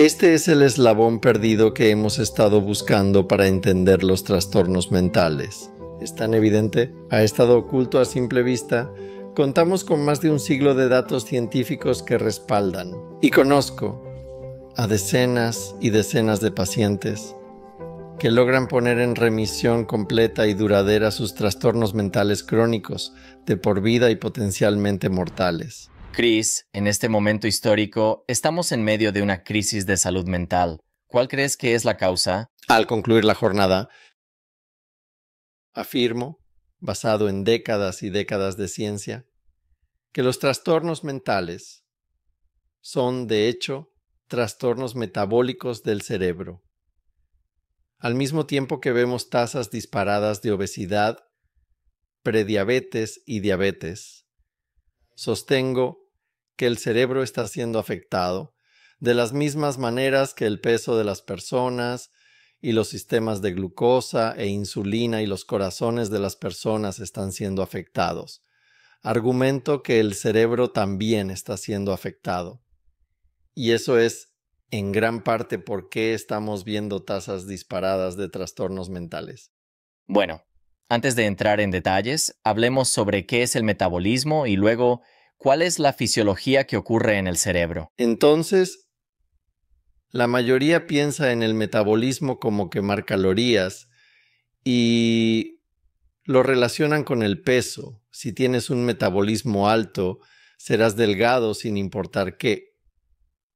Este es el eslabón perdido que hemos estado buscando para entender los trastornos mentales. Es tan evidente, ha estado oculto a simple vista, contamos con más de un siglo de datos científicos que respaldan. Y conozco a decenas y decenas de pacientes que logran poner en remisión completa y duradera sus trastornos mentales crónicos, de por vida y potencialmente mortales. Chris, en este momento histórico, estamos en medio de una crisis de salud mental. ¿Cuál crees que es la causa? Al concluir la jornada, afirmo, basado en décadas y décadas de ciencia, que los trastornos mentales son, de hecho, trastornos metabólicos del cerebro. Al mismo tiempo que vemos tasas disparadas de obesidad, prediabetes y diabetes, sostengo que el cerebro está siendo afectado de las mismas maneras que el peso de las personas y los sistemas de glucosa e insulina y los corazones de las personas están siendo afectados. Argumento que el cerebro también está siendo afectado. Y eso es en gran parte por qué estamos viendo tasas disparadas de trastornos mentales. Bueno, antes de entrar en detalles, hablemos sobre qué es el metabolismo y luego cuál es la fisiología que ocurre en el cerebro. Entonces, la mayoría piensa en el metabolismo como quemar calorías y lo relacionan con el peso. Si tienes un metabolismo alto, serás delgado sin importar qué.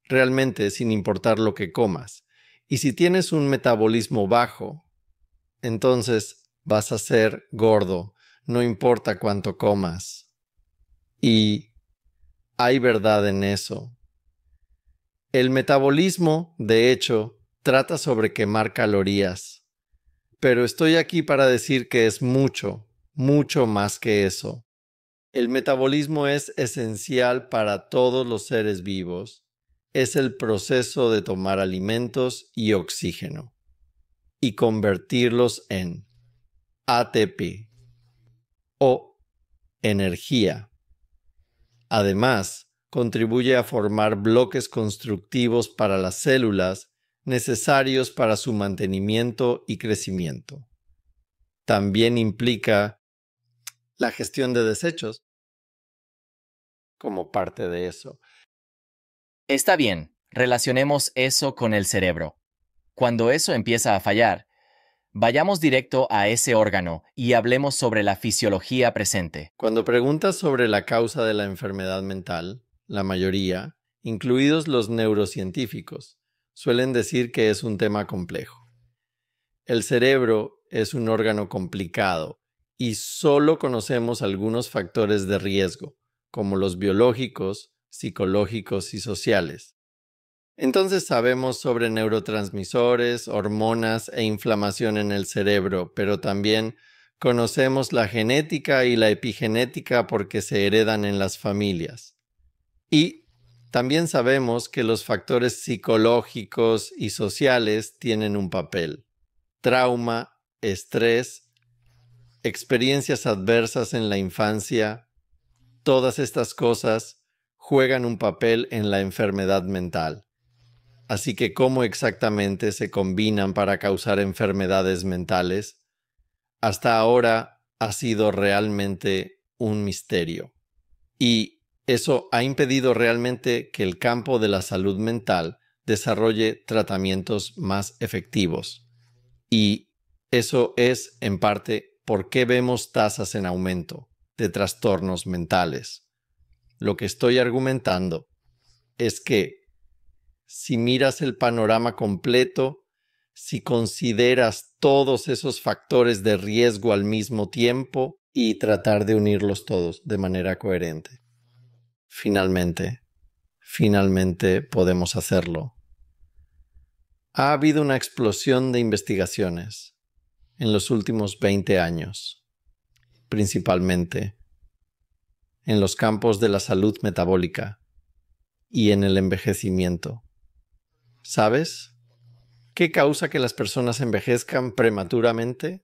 Realmente sin importar lo que comas. Y si tienes un metabolismo bajo, entonces vas a ser gordo, no importa cuánto comas. Y hay verdad en eso. El metabolismo, de hecho, trata sobre quemar calorías, pero estoy aquí para decir que es mucho, mucho más que eso. El metabolismo es esencial para todos los seres vivos. Es el proceso de tomar alimentos y oxígeno y convertirlos en ATP o energía. Además, contribuye a formar bloques constructivos para las células necesarios para su mantenimiento y crecimiento. También implica la gestión de desechos como parte de eso. Está bien, relacionemos eso con el cerebro. Cuando eso empieza a fallar, Vayamos directo a ese órgano y hablemos sobre la fisiología presente. Cuando preguntas sobre la causa de la enfermedad mental, la mayoría, incluidos los neurocientíficos, suelen decir que es un tema complejo. El cerebro es un órgano complicado y solo conocemos algunos factores de riesgo, como los biológicos, psicológicos y sociales. Entonces sabemos sobre neurotransmisores, hormonas e inflamación en el cerebro, pero también conocemos la genética y la epigenética porque se heredan en las familias. Y también sabemos que los factores psicológicos y sociales tienen un papel. Trauma, estrés, experiencias adversas en la infancia, todas estas cosas juegan un papel en la enfermedad mental. Así que, ¿cómo exactamente se combinan para causar enfermedades mentales? Hasta ahora ha sido realmente un misterio. Y eso ha impedido realmente que el campo de la salud mental desarrolle tratamientos más efectivos. Y eso es, en parte, por qué vemos tasas en aumento de trastornos mentales. Lo que estoy argumentando es que si miras el panorama completo, si consideras todos esos factores de riesgo al mismo tiempo y tratar de unirlos todos de manera coherente. Finalmente, finalmente podemos hacerlo. Ha habido una explosión de investigaciones en los últimos 20 años, principalmente en los campos de la salud metabólica y en el envejecimiento. ¿Sabes? ¿Qué causa que las personas envejezcan prematuramente?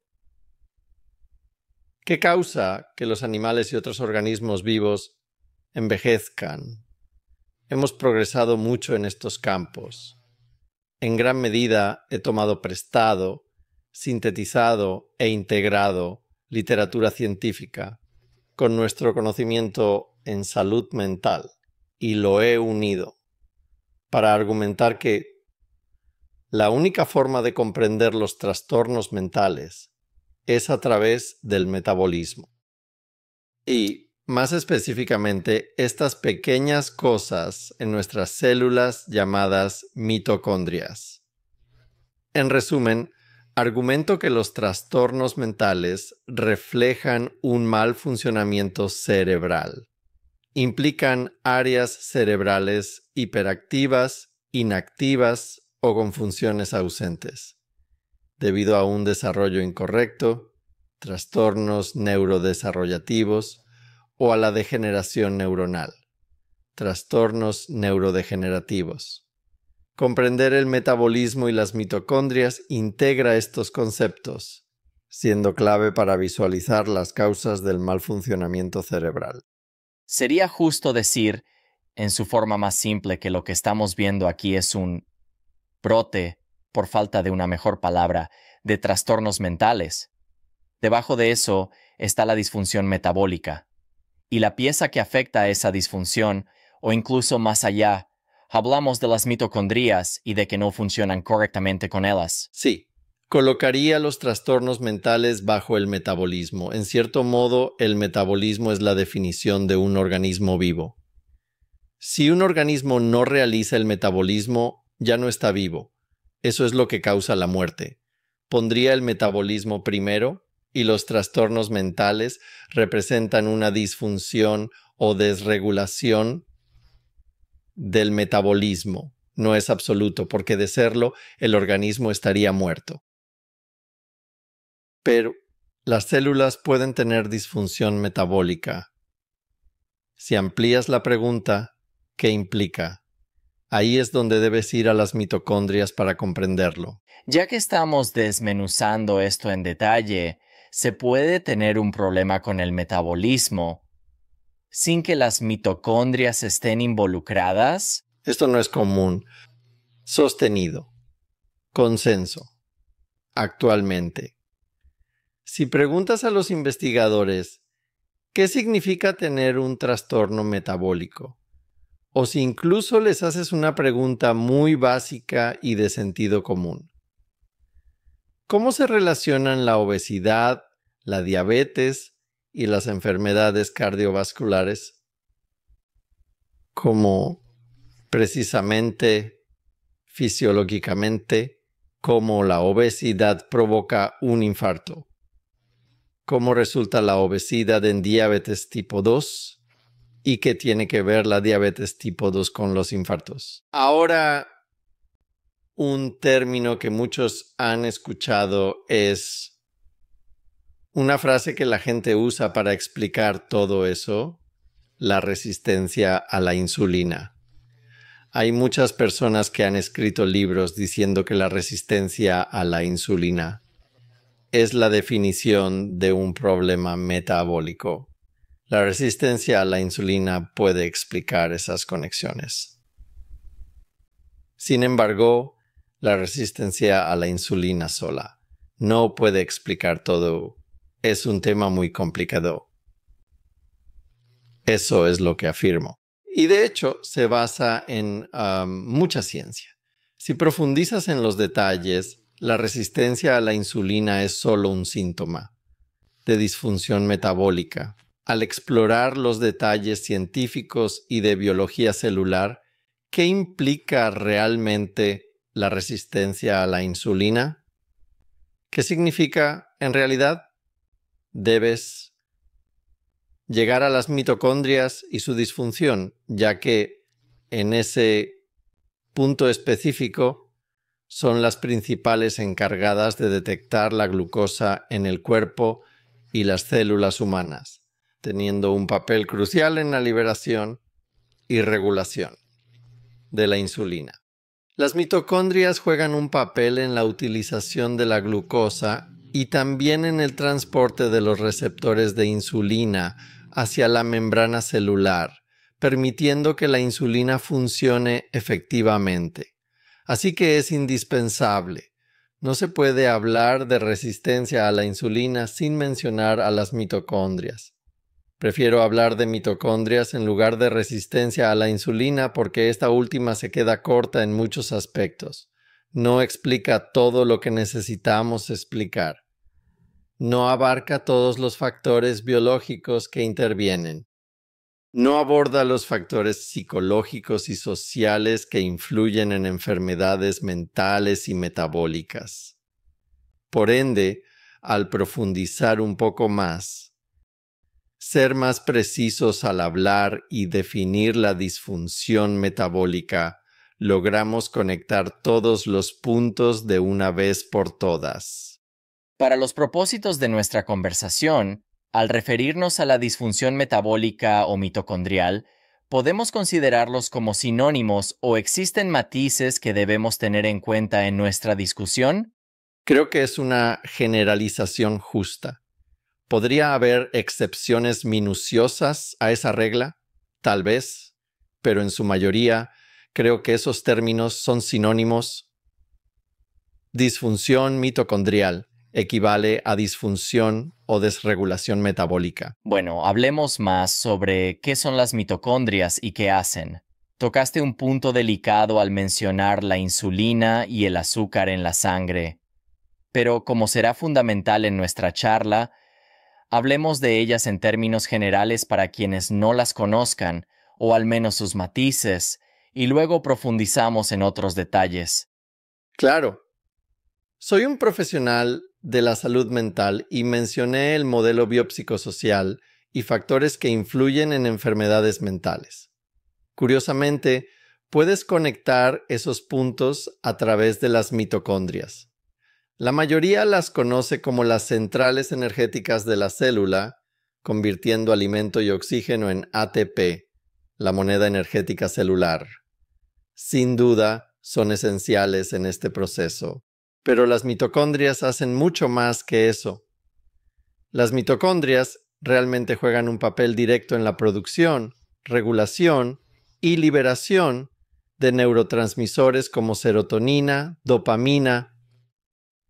¿Qué causa que los animales y otros organismos vivos envejezcan? Hemos progresado mucho en estos campos. En gran medida he tomado prestado, sintetizado e integrado literatura científica con nuestro conocimiento en salud mental y lo he unido para argumentar que la única forma de comprender los trastornos mentales es a través del metabolismo. Y, más específicamente, estas pequeñas cosas en nuestras células llamadas mitocondrias. En resumen, argumento que los trastornos mentales reflejan un mal funcionamiento cerebral implican áreas cerebrales hiperactivas, inactivas o con funciones ausentes, debido a un desarrollo incorrecto, trastornos neurodesarrollativos o a la degeneración neuronal, trastornos neurodegenerativos. Comprender el metabolismo y las mitocondrias integra estos conceptos, siendo clave para visualizar las causas del mal funcionamiento cerebral sería justo decir, en su forma más simple, que lo que estamos viendo aquí es un brote, por falta de una mejor palabra, de trastornos mentales. Debajo de eso está la disfunción metabólica. Y la pieza que afecta a esa disfunción, o incluso más allá, hablamos de las mitocondrias y de que no funcionan correctamente con ellas. Sí, colocaría los trastornos mentales bajo el metabolismo. En cierto modo, el metabolismo es la definición de un organismo vivo. Si un organismo no realiza el metabolismo, ya no está vivo. Eso es lo que causa la muerte. Pondría el metabolismo primero y los trastornos mentales representan una disfunción o desregulación del metabolismo. No es absoluto, porque de serlo el organismo estaría muerto pero las células pueden tener disfunción metabólica. Si amplías la pregunta, ¿qué implica? Ahí es donde debes ir a las mitocondrias para comprenderlo. Ya que estamos desmenuzando esto en detalle, se puede tener un problema con el metabolismo sin que las mitocondrias estén involucradas? Esto no es común. Sostenido. Consenso. Actualmente. Si preguntas a los investigadores, ¿qué significa tener un trastorno metabólico? O si incluso les haces una pregunta muy básica y de sentido común. ¿Cómo se relacionan la obesidad, la diabetes y las enfermedades cardiovasculares? Como precisamente fisiológicamente, como la obesidad provoca un infarto cómo resulta la obesidad en diabetes tipo 2 y qué tiene que ver la diabetes tipo 2 con los infartos. Ahora, un término que muchos han escuchado es una frase que la gente usa para explicar todo eso, la resistencia a la insulina. Hay muchas personas que han escrito libros diciendo que la resistencia a la insulina es la definición de un problema metabólico. La resistencia a la insulina puede explicar esas conexiones. Sin embargo, la resistencia a la insulina sola no puede explicar todo. Es un tema muy complicado. Eso es lo que afirmo. Y de hecho se basa en ah, mucha ciencia. Si profundizas en los detalles, la resistencia a la insulina es solo un síntoma de disfunción metabólica. Al explorar los detalles científicos y de biología celular, ¿qué implica realmente la resistencia a la insulina? ¿Qué significa en realidad? Debes llegar a las mitocondrias y su disfunción, ya que en ese punto específico son las principales encargadas de detectar la glucosa en el cuerpo y las células humanas, teniendo un papel crucial en la liberación y regulación de la insulina. Las mitocondrias juegan un papel en la utilización de la glucosa y también en el transporte de los receptores de insulina hacia la membrana celular, permitiendo que la insulina funcione efectivamente. Así que es indispensable. No se puede hablar de resistencia a la insulina sin mencionar a las mitocondrias. Prefiero hablar de mitocondrias en lugar de resistencia a la insulina porque esta última se queda corta en muchos aspectos. No explica todo lo que necesitamos explicar. No abarca todos los factores biológicos que intervienen no aborda los factores psicológicos y sociales que influyen en enfermedades mentales y metabólicas. Por ende, al profundizar un poco más, ser más precisos al hablar y definir la disfunción metabólica, logramos conectar todos los puntos de una vez por todas. Para los propósitos de nuestra conversación, al referirnos a la disfunción metabólica o mitocondrial, podemos considerarlos como sinónimos o existen matices que debemos tener en cuenta en nuestra discusión? Creo que es una generalización justa. ¿Podría haber excepciones minuciosas a esa regla? Tal vez, pero en su mayoría creo que esos términos son sinónimos. Disfunción mitocondrial equivale a disfunción o desregulación metabólica. Bueno, hablemos más sobre qué son las mitocondrias y qué hacen. Tocaste un punto delicado al mencionar la insulina y el azúcar en la sangre. Pero como será fundamental en nuestra charla, hablemos de ellas en términos generales para quienes no las conozcan, o al menos sus matices, y luego profundizamos en otros detalles. Claro. Soy un profesional de la salud mental y mencioné el modelo biopsicosocial y factores que influyen en enfermedades mentales. Curiosamente, puedes conectar esos puntos a través de las mitocondrias. La mayoría las conoce como las centrales energéticas de la célula, convirtiendo alimento y oxígeno en ATP, la moneda energética celular. Sin duda, son esenciales en este proceso pero las mitocondrias hacen mucho más que eso. Las mitocondrias realmente juegan un papel directo en la producción, regulación y liberación de neurotransmisores como serotonina, dopamina,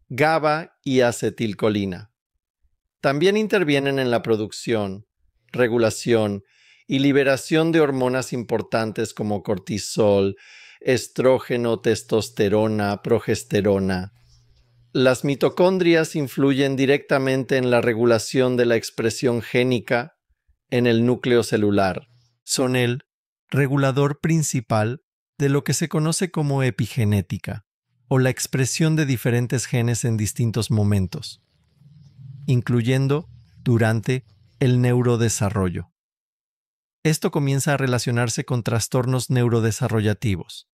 GABA y acetilcolina. También intervienen en la producción, regulación y liberación de hormonas importantes como cortisol, estrógeno, testosterona, progesterona, las mitocondrias influyen directamente en la regulación de la expresión génica en el núcleo celular. Son el regulador principal de lo que se conoce como epigenética, o la expresión de diferentes genes en distintos momentos, incluyendo durante el neurodesarrollo. Esto comienza a relacionarse con trastornos neurodesarrollativos.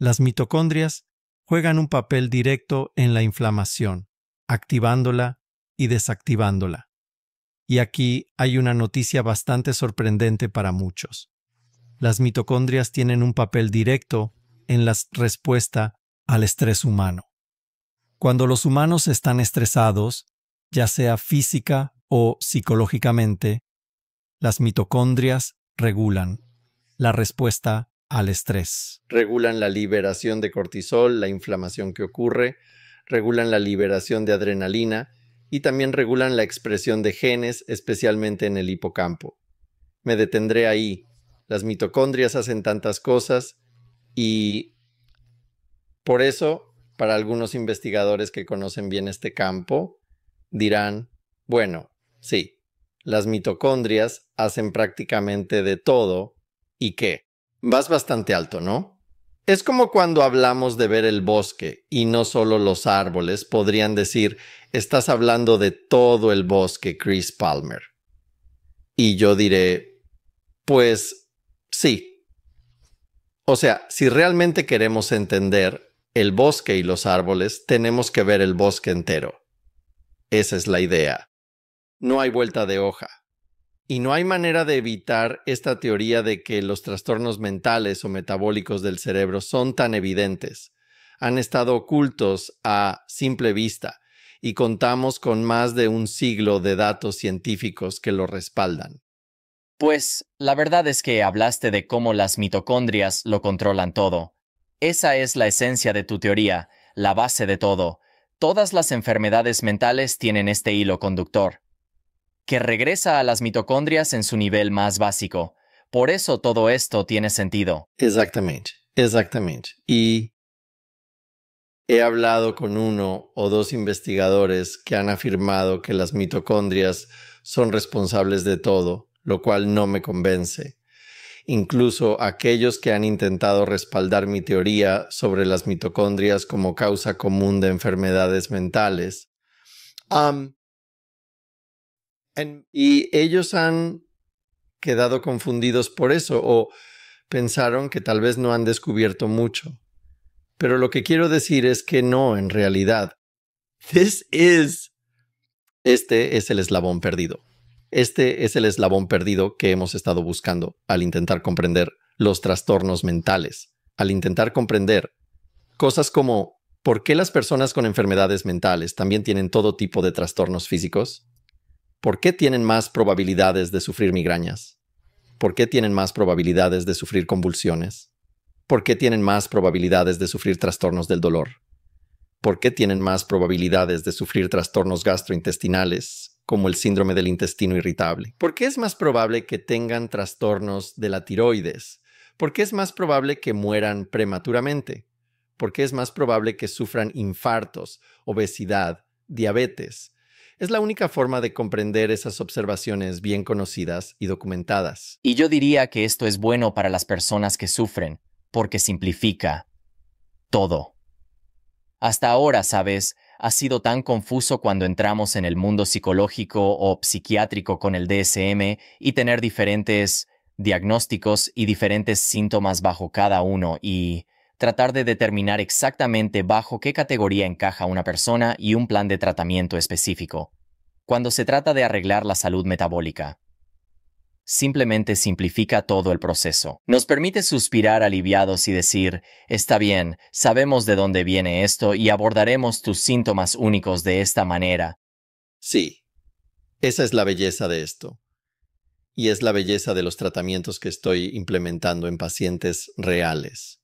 Las mitocondrias juegan un papel directo en la inflamación, activándola y desactivándola. Y aquí hay una noticia bastante sorprendente para muchos. Las mitocondrias tienen un papel directo en la respuesta al estrés humano. Cuando los humanos están estresados, ya sea física o psicológicamente, las mitocondrias regulan la respuesta al estrés. Regulan la liberación de cortisol, la inflamación que ocurre, regulan la liberación de adrenalina y también regulan la expresión de genes, especialmente en el hipocampo. Me detendré ahí. Las mitocondrias hacen tantas cosas y por eso, para algunos investigadores que conocen bien este campo, dirán, bueno, sí, las mitocondrias hacen prácticamente de todo y qué. Vas bastante alto, ¿no? Es como cuando hablamos de ver el bosque y no solo los árboles, podrían decir, estás hablando de todo el bosque, Chris Palmer. Y yo diré, pues sí. O sea, si realmente queremos entender el bosque y los árboles, tenemos que ver el bosque entero. Esa es la idea. No hay vuelta de hoja. Y no hay manera de evitar esta teoría de que los trastornos mentales o metabólicos del cerebro son tan evidentes. Han estado ocultos a simple vista y contamos con más de un siglo de datos científicos que lo respaldan. Pues la verdad es que hablaste de cómo las mitocondrias lo controlan todo. Esa es la esencia de tu teoría, la base de todo. Todas las enfermedades mentales tienen este hilo conductor que regresa a las mitocondrias en su nivel más básico. Por eso todo esto tiene sentido. Exactamente, exactamente. Y he hablado con uno o dos investigadores que han afirmado que las mitocondrias son responsables de todo, lo cual no me convence. Incluso aquellos que han intentado respaldar mi teoría sobre las mitocondrias como causa común de enfermedades mentales. Y ellos han quedado confundidos por eso o pensaron que tal vez no han descubierto mucho. Pero lo que quiero decir es que no, en realidad. This Este es el eslabón perdido. Este es el eslabón perdido que hemos estado buscando al intentar comprender los trastornos mentales, al intentar comprender cosas como por qué las personas con enfermedades mentales también tienen todo tipo de trastornos físicos, ¿por qué tienen más probabilidades de sufrir migrañas? ¿Por qué tienen más probabilidades de sufrir convulsiones? ¿Por qué tienen más probabilidades de sufrir trastornos del dolor? ¿Por qué tienen más probabilidades de sufrir trastornos gastrointestinales, como el síndrome del intestino irritable? ¿Por qué es más probable que tengan trastornos de la tiroides? ¿Por qué es más probable que mueran prematuramente? ¿Por qué es más probable que sufran infartos, obesidad, diabetes, es la única forma de comprender esas observaciones bien conocidas y documentadas. Y yo diría que esto es bueno para las personas que sufren, porque simplifica todo. Hasta ahora, sabes, ha sido tan confuso cuando entramos en el mundo psicológico o psiquiátrico con el DSM y tener diferentes diagnósticos y diferentes síntomas bajo cada uno y tratar de determinar exactamente bajo qué categoría encaja una persona y un plan de tratamiento específico, cuando se trata de arreglar la salud metabólica. Simplemente simplifica todo el proceso. Nos permite suspirar aliviados y decir, está bien, sabemos de dónde viene esto y abordaremos tus síntomas únicos de esta manera. Sí, esa es la belleza de esto. Y es la belleza de los tratamientos que estoy implementando en pacientes reales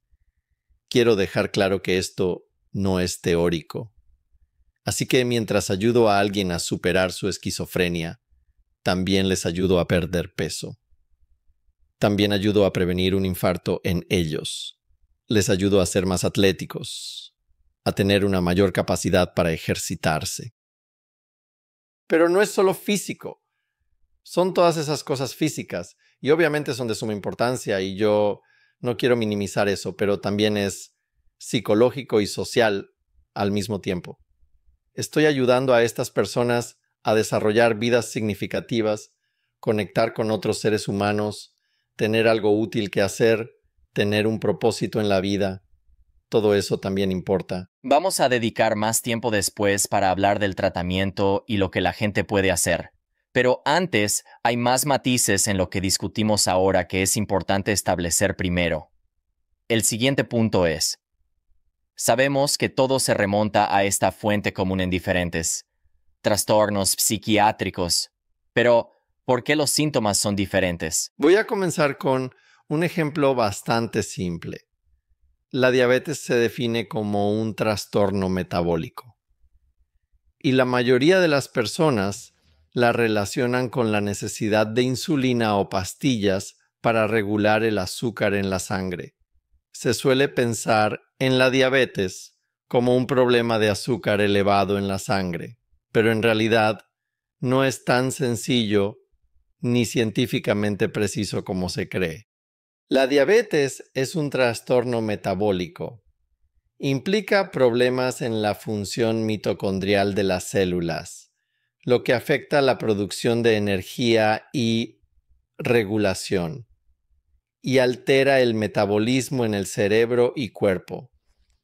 quiero dejar claro que esto no es teórico. Así que mientras ayudo a alguien a superar su esquizofrenia, también les ayudo a perder peso. También ayudo a prevenir un infarto en ellos. Les ayudo a ser más atléticos, a tener una mayor capacidad para ejercitarse. Pero no es solo físico. Son todas esas cosas físicas y obviamente son de suma importancia y yo no quiero minimizar eso, pero también es psicológico y social al mismo tiempo. Estoy ayudando a estas personas a desarrollar vidas significativas, conectar con otros seres humanos, tener algo útil que hacer, tener un propósito en la vida. Todo eso también importa. Vamos a dedicar más tiempo después para hablar del tratamiento y lo que la gente puede hacer. Pero antes hay más matices en lo que discutimos ahora que es importante establecer primero. El siguiente punto es, sabemos que todo se remonta a esta fuente común en diferentes trastornos psiquiátricos, pero ¿por qué los síntomas son diferentes? Voy a comenzar con un ejemplo bastante simple. La diabetes se define como un trastorno metabólico. Y la mayoría de las personas la relacionan con la necesidad de insulina o pastillas para regular el azúcar en la sangre. Se suele pensar en la diabetes como un problema de azúcar elevado en la sangre, pero en realidad no es tan sencillo ni científicamente preciso como se cree. La diabetes es un trastorno metabólico. Implica problemas en la función mitocondrial de las células lo que afecta la producción de energía y regulación, y altera el metabolismo en el cerebro y cuerpo.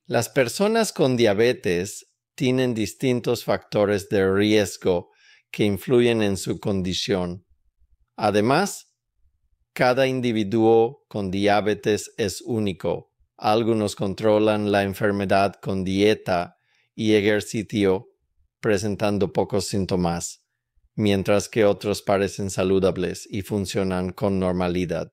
Las personas con diabetes tienen distintos factores de riesgo que influyen en su condición. Además, cada individuo con diabetes es único. Algunos controlan la enfermedad con dieta y ejercicio presentando pocos síntomas, mientras que otros parecen saludables y funcionan con normalidad.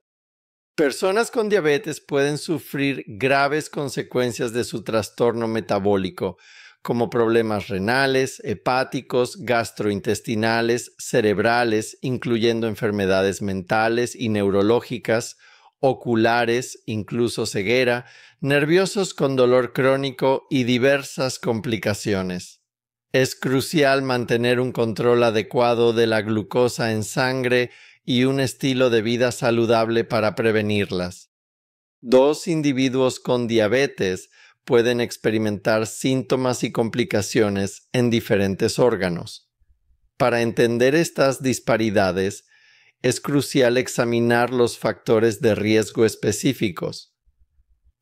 Personas con diabetes pueden sufrir graves consecuencias de su trastorno metabólico, como problemas renales, hepáticos, gastrointestinales, cerebrales, incluyendo enfermedades mentales y neurológicas, oculares, incluso ceguera, nerviosos con dolor crónico y diversas complicaciones. Es crucial mantener un control adecuado de la glucosa en sangre y un estilo de vida saludable para prevenirlas. Dos individuos con diabetes pueden experimentar síntomas y complicaciones en diferentes órganos. Para entender estas disparidades, es crucial examinar los factores de riesgo específicos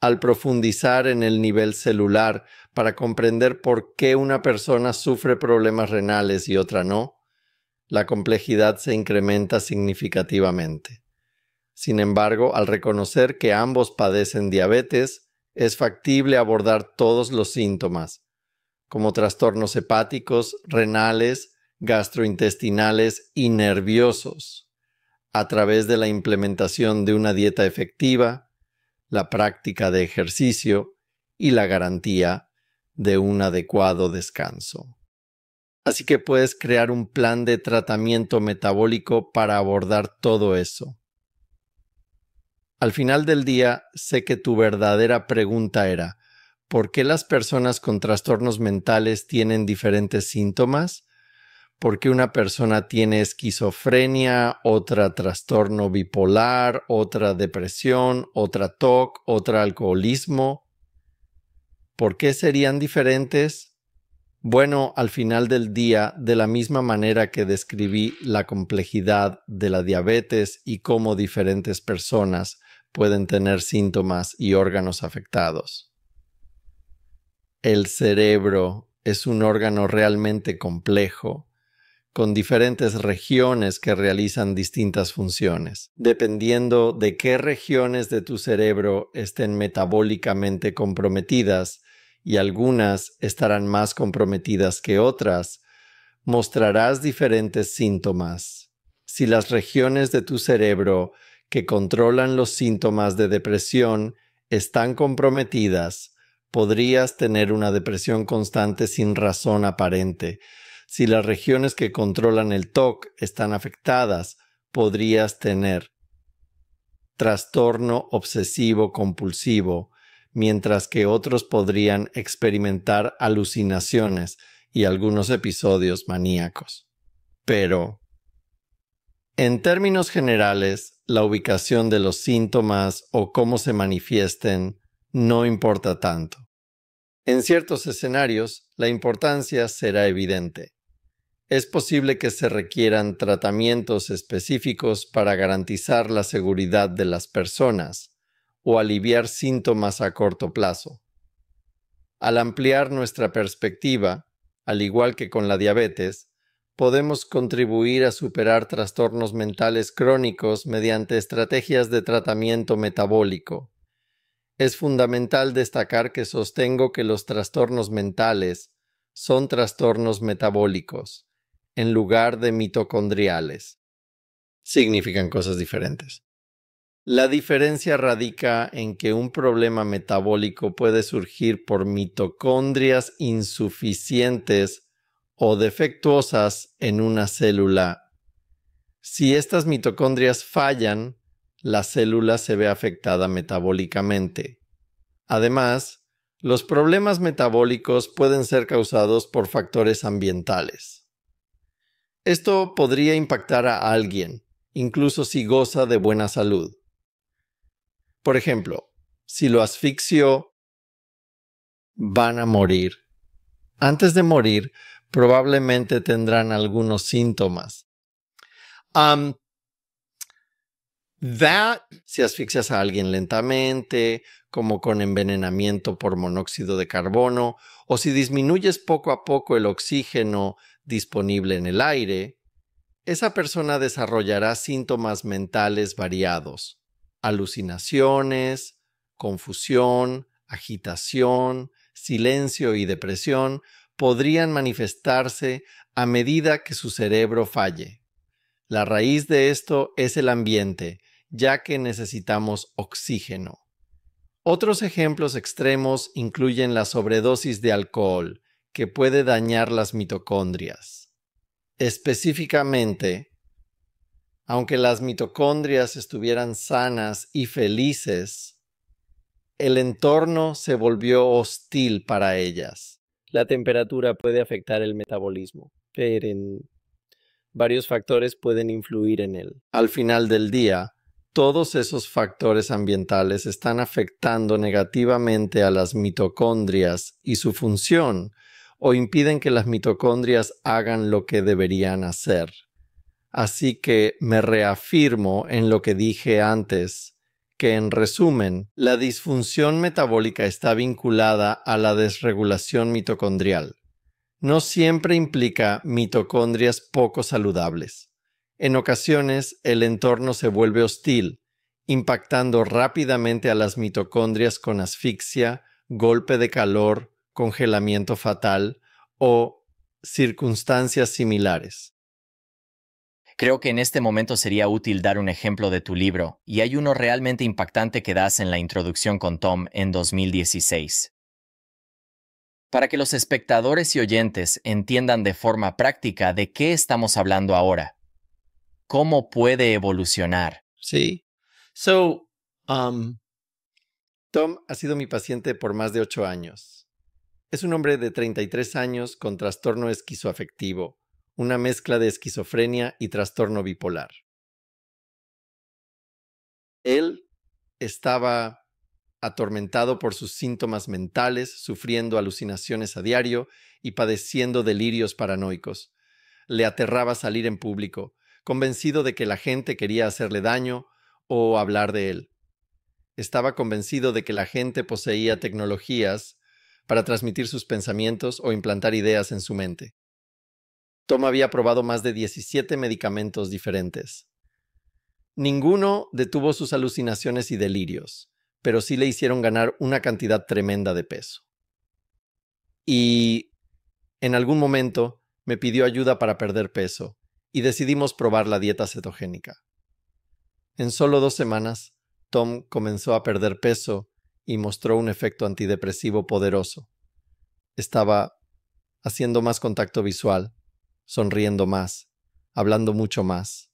al profundizar en el nivel celular para comprender por qué una persona sufre problemas renales y otra no, la complejidad se incrementa significativamente. Sin embargo, al reconocer que ambos padecen diabetes, es factible abordar todos los síntomas, como trastornos hepáticos, renales, gastrointestinales y nerviosos, a través de la implementación de una dieta efectiva, la práctica de ejercicio y la garantía de un adecuado descanso. Así que puedes crear un plan de tratamiento metabólico para abordar todo eso. Al final del día, sé que tu verdadera pregunta era, ¿por qué las personas con trastornos mentales tienen diferentes síntomas? por qué una persona tiene esquizofrenia, otra trastorno bipolar, otra depresión, otra TOC, otra alcoholismo. ¿Por qué serían diferentes? Bueno, al final del día, de la misma manera que describí la complejidad de la diabetes y cómo diferentes personas pueden tener síntomas y órganos afectados. El cerebro es un órgano realmente complejo con diferentes regiones que realizan distintas funciones, dependiendo de qué regiones de tu cerebro estén metabólicamente comprometidas y algunas estarán más comprometidas que otras, mostrarás diferentes síntomas. Si las regiones de tu cerebro que controlan los síntomas de depresión están comprometidas, podrías tener una depresión constante sin razón aparente, si las regiones que controlan el TOC están afectadas, podrías tener trastorno obsesivo compulsivo, mientras que otros podrían experimentar alucinaciones y algunos episodios maníacos. Pero, en términos generales, la ubicación de los síntomas o cómo se manifiesten no importa tanto. En ciertos escenarios, la importancia será evidente es posible que se requieran tratamientos específicos para garantizar la seguridad de las personas o aliviar síntomas a corto plazo. Al ampliar nuestra perspectiva, al igual que con la diabetes, podemos contribuir a superar trastornos mentales crónicos mediante estrategias de tratamiento metabólico. Es fundamental destacar que sostengo que los trastornos mentales son trastornos metabólicos en lugar de mitocondriales significan cosas diferentes. La diferencia radica en que un problema metabólico puede surgir por mitocondrias insuficientes o defectuosas en una célula. Si estas mitocondrias fallan, la célula se ve afectada metabólicamente. Además, los problemas metabólicos pueden ser causados por factores ambientales. Esto podría impactar a alguien, incluso si goza de buena salud. Por ejemplo, si lo asfixio, van a morir. Antes de morir, probablemente tendrán algunos síntomas. Um, si asfixias a alguien lentamente, como con envenenamiento por monóxido de carbono, o si disminuyes poco a poco el oxígeno disponible en el aire, esa persona desarrollará síntomas mentales variados, alucinaciones, confusión, agitación, silencio y depresión podrían manifestarse a medida que su cerebro falle. La raíz de esto es el ambiente, ya que necesitamos oxígeno. Otros ejemplos extremos incluyen la sobredosis de alcohol, que puede dañar las mitocondrias. Específicamente, aunque las mitocondrias estuvieran sanas y felices, el entorno se volvió hostil para ellas. La temperatura puede afectar el metabolismo, pero varios factores pueden influir en él. Al final del día, todos esos factores ambientales están afectando negativamente a las mitocondrias y su función o impiden que las mitocondrias hagan lo que deberían hacer. Así que me reafirmo en lo que dije antes, que en resumen, la disfunción metabólica está vinculada a la desregulación mitocondrial. No siempre implica mitocondrias poco saludables. En ocasiones, el entorno se vuelve hostil, impactando rápidamente a las mitocondrias con asfixia, golpe de calor, congelamiento fatal o circunstancias similares. Creo que en este momento sería útil dar un ejemplo de tu libro, y hay uno realmente impactante que das en la introducción con Tom en 2016. Para que los espectadores y oyentes entiendan de forma práctica de qué estamos hablando ahora. ¿Cómo puede evolucionar? Sí. So, um, Tom ha sido mi paciente por más de ocho años. Es un hombre de 33 años con trastorno esquizoafectivo, una mezcla de esquizofrenia y trastorno bipolar. Él estaba atormentado por sus síntomas mentales, sufriendo alucinaciones a diario y padeciendo delirios paranoicos. Le aterraba salir en público, convencido de que la gente quería hacerle daño o hablar de él. Estaba convencido de que la gente poseía tecnologías para transmitir sus pensamientos o implantar ideas en su mente. Tom había probado más de 17 medicamentos diferentes. Ninguno detuvo sus alucinaciones y delirios, pero sí le hicieron ganar una cantidad tremenda de peso. Y en algún momento me pidió ayuda para perder peso y decidimos probar la dieta cetogénica. En solo dos semanas, Tom comenzó a perder peso y mostró un efecto antidepresivo poderoso. Estaba haciendo más contacto visual, sonriendo más, hablando mucho más,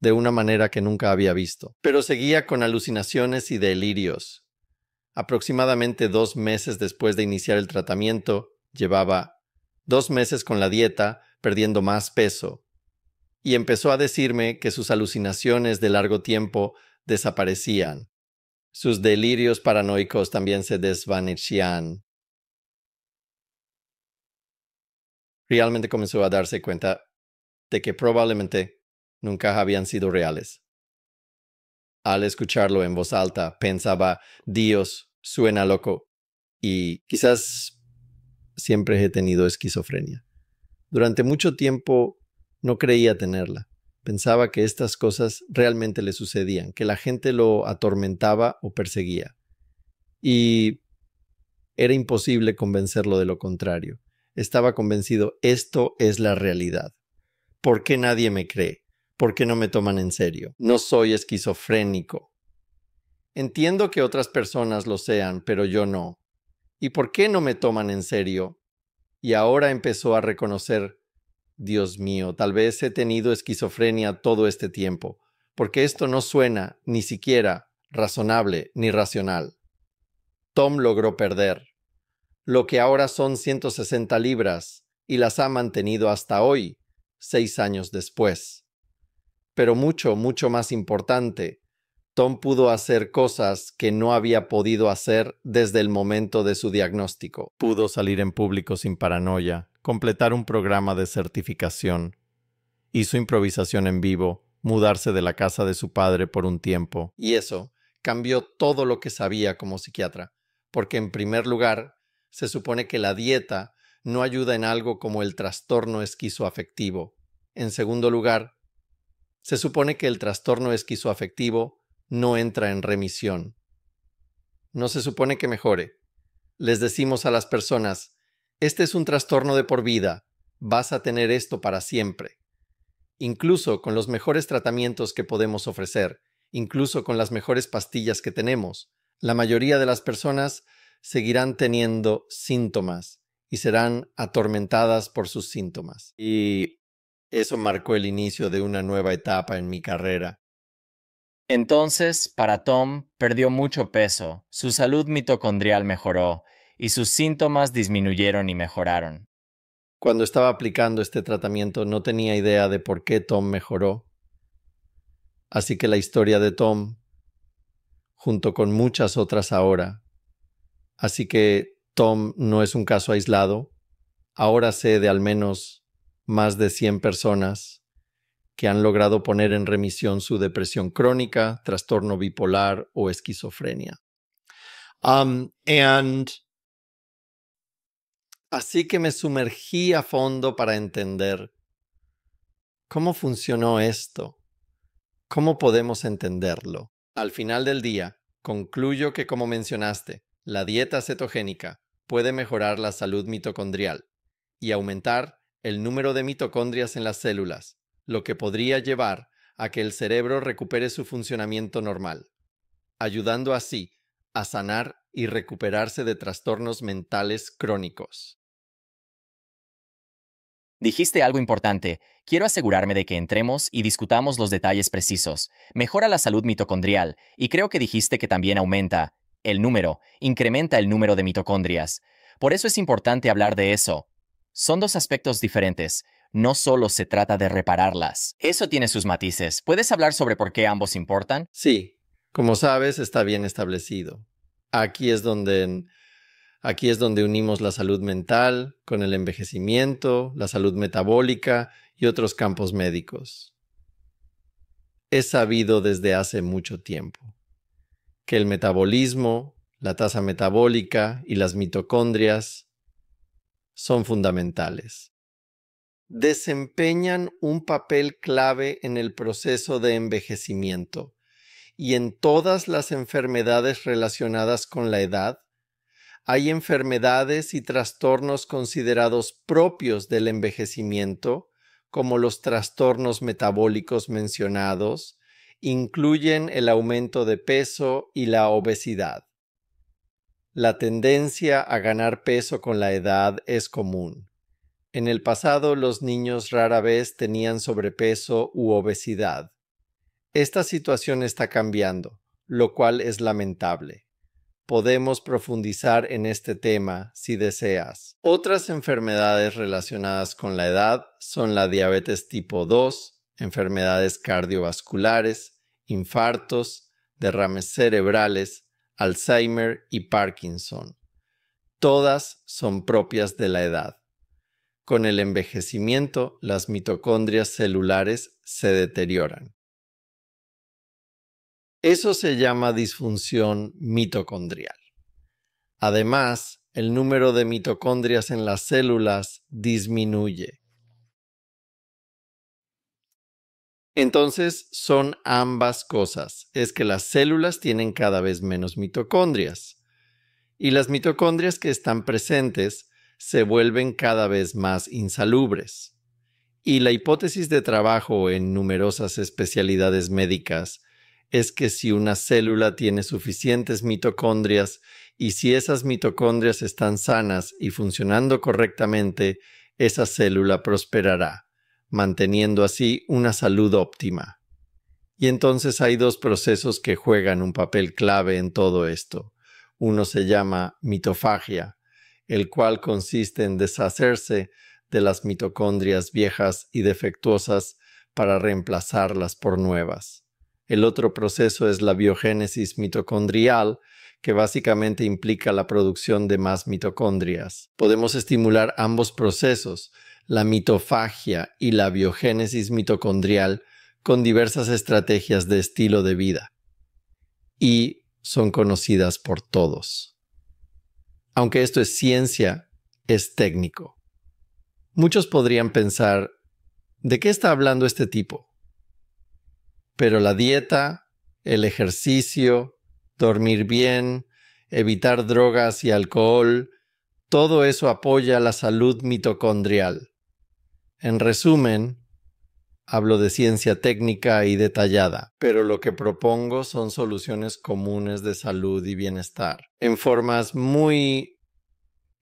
de una manera que nunca había visto. Pero seguía con alucinaciones y delirios. Aproximadamente dos meses después de iniciar el tratamiento, llevaba dos meses con la dieta, perdiendo más peso, y empezó a decirme que sus alucinaciones de largo tiempo desaparecían, sus delirios paranoicos también se desvanecían. Realmente comenzó a darse cuenta de que probablemente nunca habían sido reales. Al escucharlo en voz alta, pensaba, Dios, suena loco. Y quizás siempre he tenido esquizofrenia. Durante mucho tiempo no creía tenerla pensaba que estas cosas realmente le sucedían, que la gente lo atormentaba o perseguía. Y era imposible convencerlo de lo contrario. Estaba convencido, esto es la realidad. ¿Por qué nadie me cree? ¿Por qué no me toman en serio? No soy esquizofrénico. Entiendo que otras personas lo sean, pero yo no. ¿Y por qué no me toman en serio? Y ahora empezó a reconocer Dios mío, tal vez he tenido esquizofrenia todo este tiempo, porque esto no suena ni siquiera razonable ni racional. Tom logró perder lo que ahora son 160 libras y las ha mantenido hasta hoy, seis años después. Pero mucho, mucho más importante, Tom pudo hacer cosas que no había podido hacer desde el momento de su diagnóstico. Pudo salir en público sin paranoia, completar un programa de certificación. Hizo improvisación en vivo, mudarse de la casa de su padre por un tiempo, y eso cambió todo lo que sabía como psiquiatra, porque en primer lugar, se supone que la dieta no ayuda en algo como el trastorno esquizoafectivo. En segundo lugar, se supone que el trastorno esquizoafectivo no entra en remisión. No se supone que mejore. Les decimos a las personas, este es un trastorno de por vida, vas a tener esto para siempre. Incluso con los mejores tratamientos que podemos ofrecer, incluso con las mejores pastillas que tenemos, la mayoría de las personas seguirán teniendo síntomas y serán atormentadas por sus síntomas. Y eso marcó el inicio de una nueva etapa en mi carrera. Entonces, para Tom, perdió mucho peso, su salud mitocondrial mejoró y sus síntomas disminuyeron y mejoraron. Cuando estaba aplicando este tratamiento no tenía idea de por qué Tom mejoró. Así que la historia de Tom, junto con muchas otras ahora. Así que Tom no es un caso aislado. Ahora sé de al menos más de 100 personas que han logrado poner en remisión su depresión crónica, trastorno bipolar o esquizofrenia. Um, Así que me sumergí a fondo para entender cómo funcionó esto, cómo podemos entenderlo. Al final del día, concluyo que como mencionaste, la dieta cetogénica puede mejorar la salud mitocondrial y aumentar el número de mitocondrias en las células, lo que podría llevar a que el cerebro recupere su funcionamiento normal, ayudando así a sanar y recuperarse de trastornos mentales crónicos. Dijiste algo importante. Quiero asegurarme de que entremos y discutamos los detalles precisos. Mejora la salud mitocondrial, y creo que dijiste que también aumenta el número, incrementa el número de mitocondrias. Por eso es importante hablar de eso. Son dos aspectos diferentes. No solo se trata de repararlas. Eso tiene sus matices. ¿Puedes hablar sobre por qué ambos importan? Sí. Como sabes, está bien establecido. Aquí es donde Aquí es donde unimos la salud mental con el envejecimiento, la salud metabólica y otros campos médicos. Es sabido desde hace mucho tiempo que el metabolismo, la tasa metabólica y las mitocondrias son fundamentales. Desempeñan un papel clave en el proceso de envejecimiento y en todas las enfermedades relacionadas con la edad hay enfermedades y trastornos considerados propios del envejecimiento, como los trastornos metabólicos mencionados, incluyen el aumento de peso y la obesidad. La tendencia a ganar peso con la edad es común. En el pasado los niños rara vez tenían sobrepeso u obesidad. Esta situación está cambiando, lo cual es lamentable. Podemos profundizar en este tema si deseas. Otras enfermedades relacionadas con la edad son la diabetes tipo 2, enfermedades cardiovasculares, infartos, derrames cerebrales, Alzheimer y Parkinson. Todas son propias de la edad. Con el envejecimiento, las mitocondrias celulares se deterioran. Eso se llama disfunción mitocondrial. Además, el número de mitocondrias en las células disminuye. Entonces, son ambas cosas. Es que las células tienen cada vez menos mitocondrias y las mitocondrias que están presentes se vuelven cada vez más insalubres. Y la hipótesis de trabajo en numerosas especialidades médicas es que si una célula tiene suficientes mitocondrias y si esas mitocondrias están sanas y funcionando correctamente, esa célula prosperará, manteniendo así una salud óptima. Y entonces hay dos procesos que juegan un papel clave en todo esto. Uno se llama mitofagia, el cual consiste en deshacerse de las mitocondrias viejas y defectuosas para reemplazarlas por nuevas. El otro proceso es la biogénesis mitocondrial, que básicamente implica la producción de más mitocondrias. Podemos estimular ambos procesos, la mitofagia y la biogénesis mitocondrial, con diversas estrategias de estilo de vida. Y son conocidas por todos. Aunque esto es ciencia, es técnico. Muchos podrían pensar, ¿de qué está hablando este tipo? Pero la dieta, el ejercicio, dormir bien, evitar drogas y alcohol, todo eso apoya la salud mitocondrial. En resumen, hablo de ciencia técnica y detallada, pero lo que propongo son soluciones comunes de salud y bienestar, en formas muy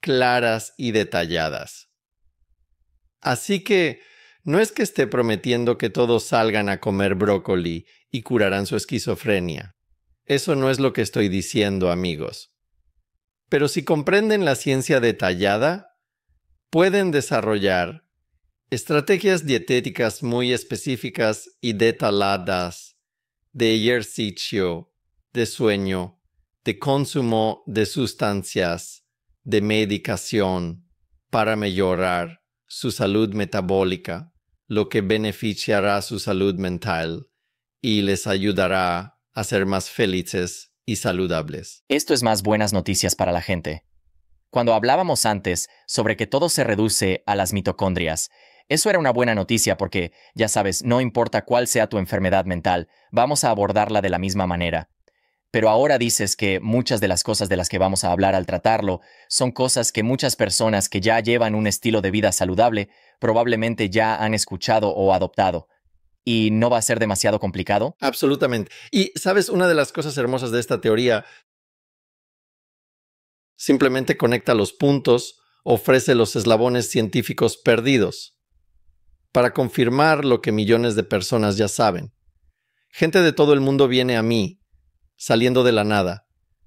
claras y detalladas. Así que no es que esté prometiendo que todos salgan a comer brócoli y curarán su esquizofrenia. Eso no es lo que estoy diciendo, amigos. Pero si comprenden la ciencia detallada, pueden desarrollar estrategias dietéticas muy específicas y detalladas de ejercicio, de sueño, de consumo de sustancias, de medicación para mejorar su salud metabólica lo que beneficiará su salud mental y les ayudará a ser más felices y saludables. Esto es más buenas noticias para la gente. Cuando hablábamos antes sobre que todo se reduce a las mitocondrias, eso era una buena noticia porque, ya sabes, no importa cuál sea tu enfermedad mental, vamos a abordarla de la misma manera. Pero ahora dices que muchas de las cosas de las que vamos a hablar al tratarlo son cosas que muchas personas que ya llevan un estilo de vida saludable probablemente ya han escuchado o adoptado. ¿Y no va a ser demasiado complicado? Absolutamente. Y sabes, una de las cosas hermosas de esta teoría, simplemente conecta los puntos, ofrece los eslabones científicos perdidos para confirmar lo que millones de personas ya saben. Gente de todo el mundo viene a mí, saliendo de la nada,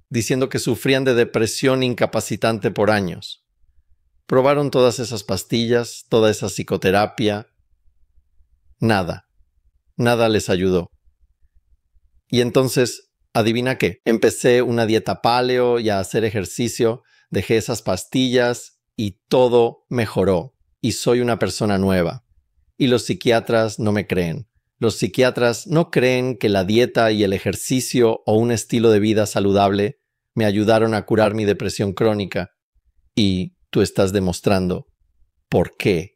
diciendo que sufrían de depresión incapacitante por años Probaron todas esas pastillas, toda esa psicoterapia. Nada. Nada les ayudó. Y entonces, adivina qué, empecé una dieta paleo y a hacer ejercicio, dejé esas pastillas y todo mejoró. Y soy una persona nueva. Y los psiquiatras no me creen. Los psiquiatras no creen que la dieta y el ejercicio o un estilo de vida saludable me ayudaron a curar mi depresión crónica. Y tú estás demostrando por qué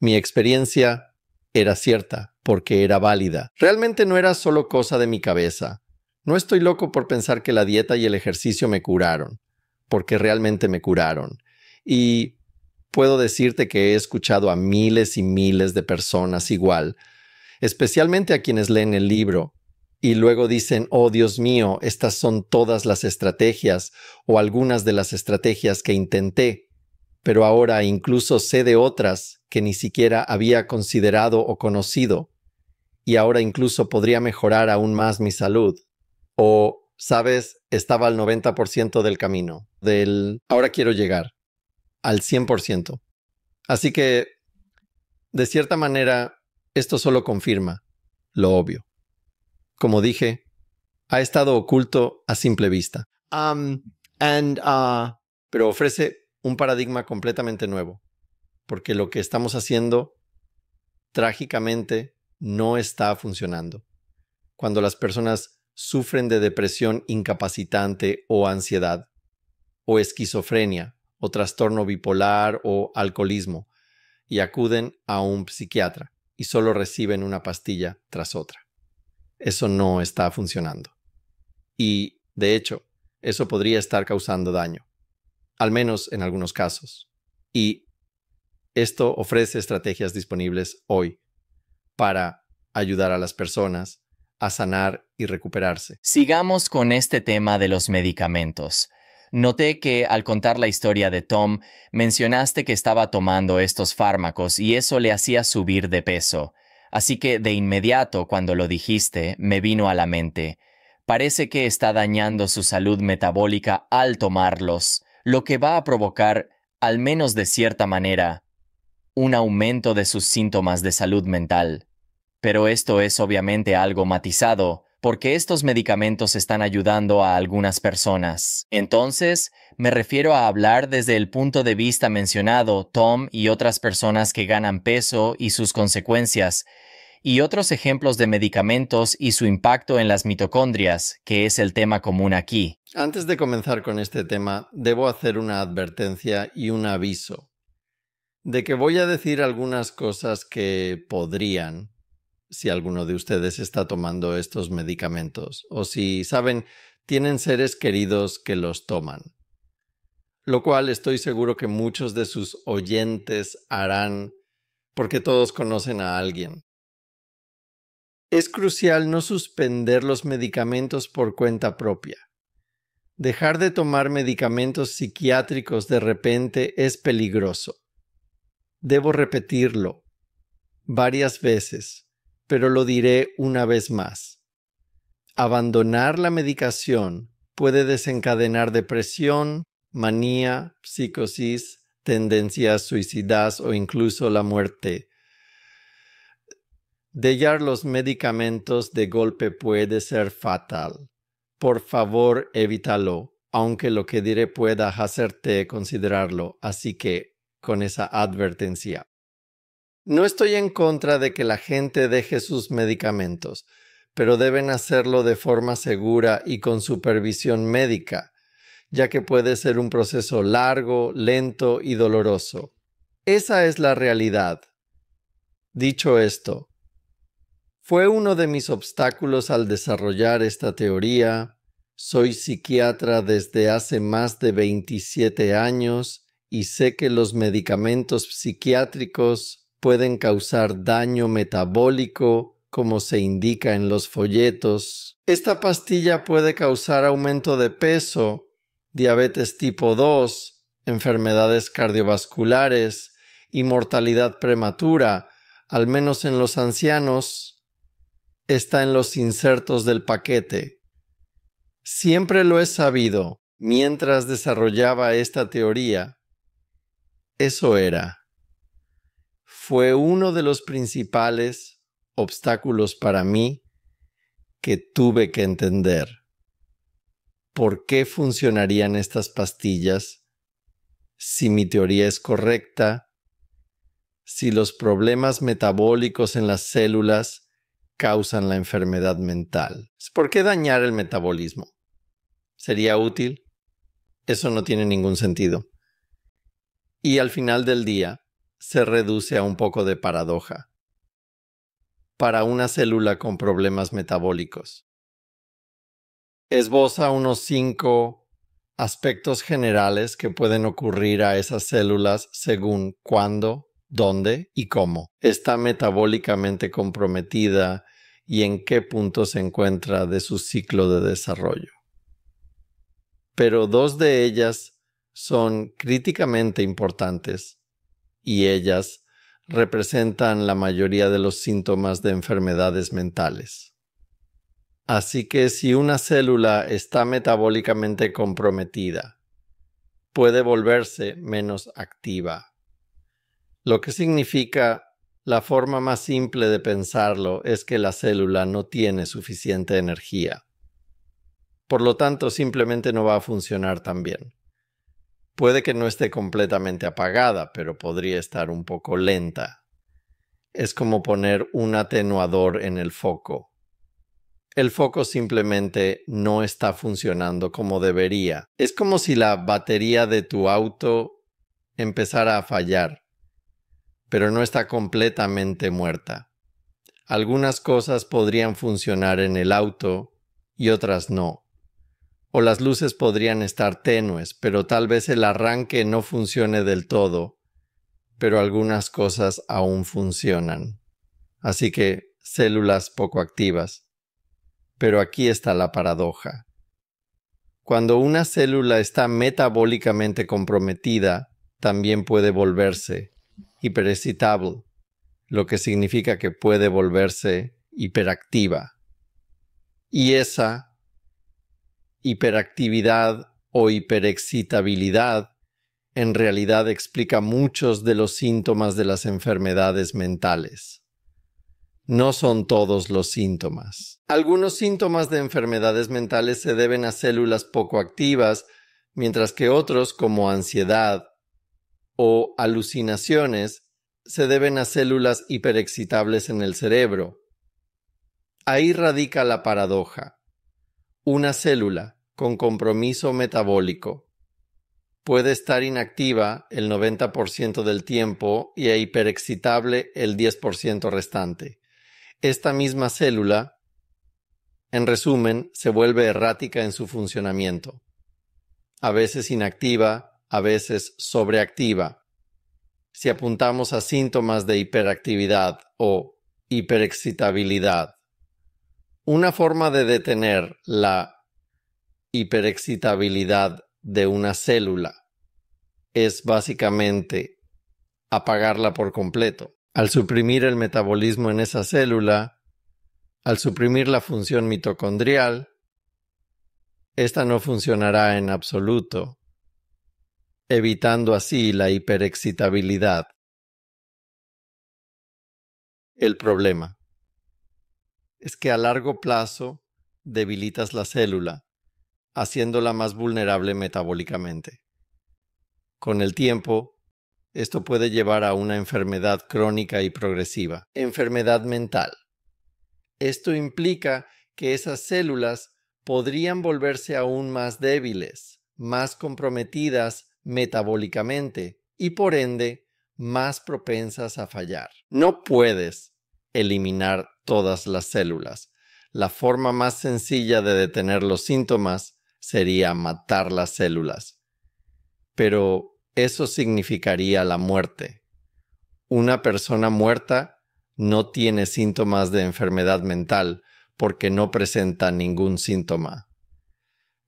mi experiencia era cierta, porque era válida. Realmente no era solo cosa de mi cabeza. No estoy loco por pensar que la dieta y el ejercicio me curaron, porque realmente me curaron. Y puedo decirte que he escuchado a miles y miles de personas igual, especialmente a quienes leen el libro y luego dicen, oh Dios mío, estas son todas las estrategias o algunas de las estrategias que intenté pero ahora incluso sé de otras que ni siquiera había considerado o conocido, y ahora incluso podría mejorar aún más mi salud. O, sabes, estaba al 90% del camino, del ahora quiero llegar, al 100%. Así que, de cierta manera, esto solo confirma lo obvio. Como dije, ha estado oculto a simple vista. Um, uh, pero ofrece un paradigma completamente nuevo, porque lo que estamos haciendo trágicamente no está funcionando. Cuando las personas sufren de depresión incapacitante o ansiedad, o esquizofrenia, o trastorno bipolar o alcoholismo, y acuden a un psiquiatra y solo reciben una pastilla tras otra. Eso no está funcionando. Y, de hecho, eso podría estar causando daño al menos en algunos casos. Y esto ofrece estrategias disponibles hoy para ayudar a las personas a sanar y recuperarse. Sigamos con este tema de los medicamentos. Noté que al contar la historia de Tom, mencionaste que estaba tomando estos fármacos y eso le hacía subir de peso. Así que de inmediato cuando lo dijiste, me vino a la mente. Parece que está dañando su salud metabólica al tomarlos lo que va a provocar, al menos de cierta manera, un aumento de sus síntomas de salud mental. Pero esto es obviamente algo matizado, porque estos medicamentos están ayudando a algunas personas. Entonces, me refiero a hablar desde el punto de vista mencionado, Tom y otras personas que ganan peso y sus consecuencias, y otros ejemplos de medicamentos y su impacto en las mitocondrias, que es el tema común aquí. Antes de comenzar con este tema, debo hacer una advertencia y un aviso de que voy a decir algunas cosas que podrían, si alguno de ustedes está tomando estos medicamentos, o si saben, tienen seres queridos que los toman. Lo cual estoy seguro que muchos de sus oyentes harán porque todos conocen a alguien es crucial no suspender los medicamentos por cuenta propia. Dejar de tomar medicamentos psiquiátricos de repente es peligroso. Debo repetirlo varias veces, pero lo diré una vez más. Abandonar la medicación puede desencadenar depresión, manía, psicosis, tendencias suicidas o incluso la muerte, Dejar los medicamentos de golpe puede ser fatal. Por favor, evítalo, aunque lo que diré pueda hacerte considerarlo, así que con esa advertencia. No estoy en contra de que la gente deje sus medicamentos, pero deben hacerlo de forma segura y con supervisión médica, ya que puede ser un proceso largo, lento y doloroso. Esa es la realidad. Dicho esto, fue uno de mis obstáculos al desarrollar esta teoría. Soy psiquiatra desde hace más de 27 años y sé que los medicamentos psiquiátricos pueden causar daño metabólico, como se indica en los folletos. Esta pastilla puede causar aumento de peso, diabetes tipo 2, enfermedades cardiovasculares y mortalidad prematura, al menos en los ancianos está en los insertos del paquete. Siempre lo he sabido mientras desarrollaba esta teoría. Eso era. Fue uno de los principales obstáculos para mí que tuve que entender. ¿Por qué funcionarían estas pastillas si mi teoría es correcta? Si los problemas metabólicos en las células causan la enfermedad mental. ¿Por qué dañar el metabolismo? ¿Sería útil? Eso no tiene ningún sentido. Y al final del día, se reduce a un poco de paradoja. Para una célula con problemas metabólicos. Esboza unos cinco aspectos generales que pueden ocurrir a esas células según cuándo, dónde y cómo está metabólicamente comprometida y en qué punto se encuentra de su ciclo de desarrollo. Pero dos de ellas son críticamente importantes y ellas representan la mayoría de los síntomas de enfermedades mentales. Así que si una célula está metabólicamente comprometida, puede volverse menos activa lo que significa la forma más simple de pensarlo es que la célula no tiene suficiente energía. Por lo tanto, simplemente no va a funcionar tan bien. Puede que no esté completamente apagada, pero podría estar un poco lenta. Es como poner un atenuador en el foco. El foco simplemente no está funcionando como debería. Es como si la batería de tu auto empezara a fallar pero no está completamente muerta. Algunas cosas podrían funcionar en el auto y otras no. O las luces podrían estar tenues, pero tal vez el arranque no funcione del todo, pero algunas cosas aún funcionan. Así que células poco activas. Pero aquí está la paradoja. Cuando una célula está metabólicamente comprometida, también puede volverse hiperexcitable, lo que significa que puede volverse hiperactiva. Y esa hiperactividad o hiperexcitabilidad en realidad explica muchos de los síntomas de las enfermedades mentales. No son todos los síntomas. Algunos síntomas de enfermedades mentales se deben a células poco activas, mientras que otros, como ansiedad, o alucinaciones se deben a células hiperexcitables en el cerebro. Ahí radica la paradoja. Una célula con compromiso metabólico puede estar inactiva el 90% del tiempo y e hiperexcitable el 10% restante. Esta misma célula, en resumen, se vuelve errática en su funcionamiento. A veces inactiva, a veces sobreactiva. Si apuntamos a síntomas de hiperactividad o hiperexcitabilidad, una forma de detener la hiperexcitabilidad de una célula es básicamente apagarla por completo. Al suprimir el metabolismo en esa célula, al suprimir la función mitocondrial, esta no funcionará en absoluto evitando así la hiperexcitabilidad. El problema es que a largo plazo debilitas la célula, haciéndola más vulnerable metabólicamente. Con el tiempo, esto puede llevar a una enfermedad crónica y progresiva, enfermedad mental. Esto implica que esas células podrían volverse aún más débiles, más comprometidas metabólicamente y por ende más propensas a fallar. No puedes eliminar todas las células. La forma más sencilla de detener los síntomas sería matar las células. Pero eso significaría la muerte. Una persona muerta no tiene síntomas de enfermedad mental porque no presenta ningún síntoma.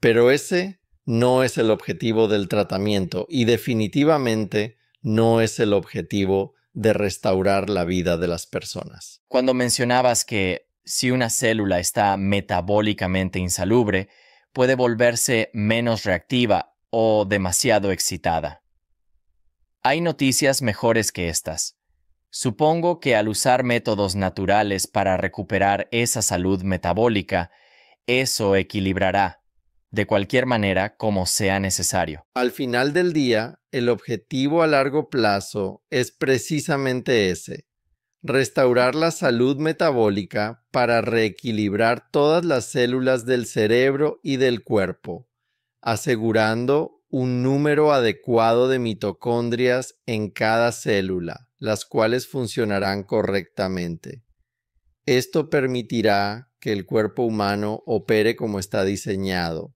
Pero ese no es el objetivo del tratamiento y definitivamente no es el objetivo de restaurar la vida de las personas. Cuando mencionabas que si una célula está metabólicamente insalubre, puede volverse menos reactiva o demasiado excitada. Hay noticias mejores que estas. Supongo que al usar métodos naturales para recuperar esa salud metabólica, eso equilibrará de cualquier manera como sea necesario. Al final del día, el objetivo a largo plazo es precisamente ese, restaurar la salud metabólica para reequilibrar todas las células del cerebro y del cuerpo, asegurando un número adecuado de mitocondrias en cada célula, las cuales funcionarán correctamente. Esto permitirá que el cuerpo humano opere como está diseñado,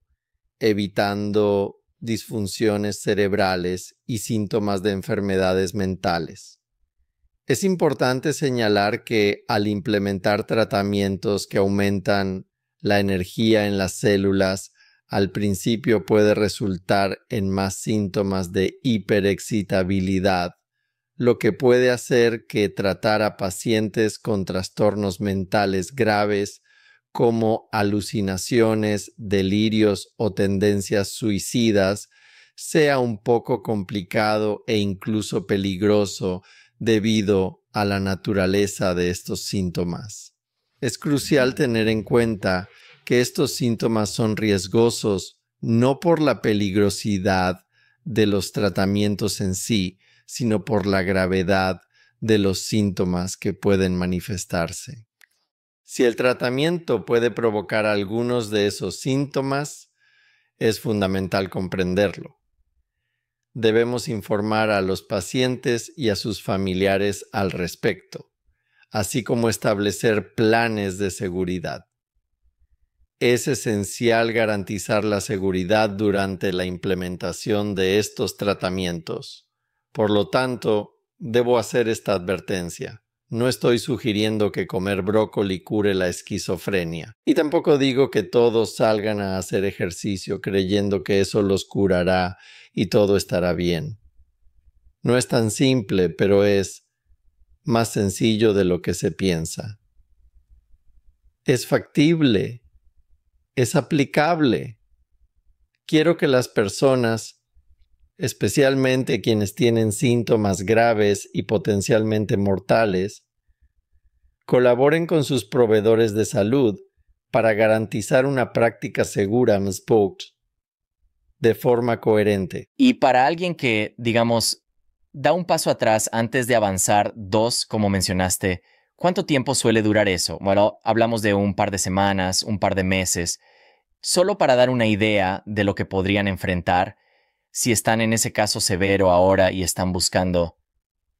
evitando disfunciones cerebrales y síntomas de enfermedades mentales. Es importante señalar que al implementar tratamientos que aumentan la energía en las células, al principio puede resultar en más síntomas de hiperexcitabilidad, lo que puede hacer que tratar a pacientes con trastornos mentales graves como alucinaciones, delirios o tendencias suicidas sea un poco complicado e incluso peligroso debido a la naturaleza de estos síntomas. Es crucial tener en cuenta que estos síntomas son riesgosos no por la peligrosidad de los tratamientos en sí, sino por la gravedad de los síntomas que pueden manifestarse. Si el tratamiento puede provocar algunos de esos síntomas, es fundamental comprenderlo. Debemos informar a los pacientes y a sus familiares al respecto, así como establecer planes de seguridad. Es esencial garantizar la seguridad durante la implementación de estos tratamientos. Por lo tanto, debo hacer esta advertencia no estoy sugiriendo que comer brócoli cure la esquizofrenia, y tampoco digo que todos salgan a hacer ejercicio creyendo que eso los curará y todo estará bien. No es tan simple, pero es más sencillo de lo que se piensa. Es factible, es aplicable. Quiero que las personas especialmente quienes tienen síntomas graves y potencialmente mortales, colaboren con sus proveedores de salud para garantizar una práctica segura de forma coherente. Y para alguien que, digamos, da un paso atrás antes de avanzar dos, como mencionaste, ¿cuánto tiempo suele durar eso? Bueno, hablamos de un par de semanas, un par de meses, solo para dar una idea de lo que podrían enfrentar si están en ese caso severo ahora y están buscando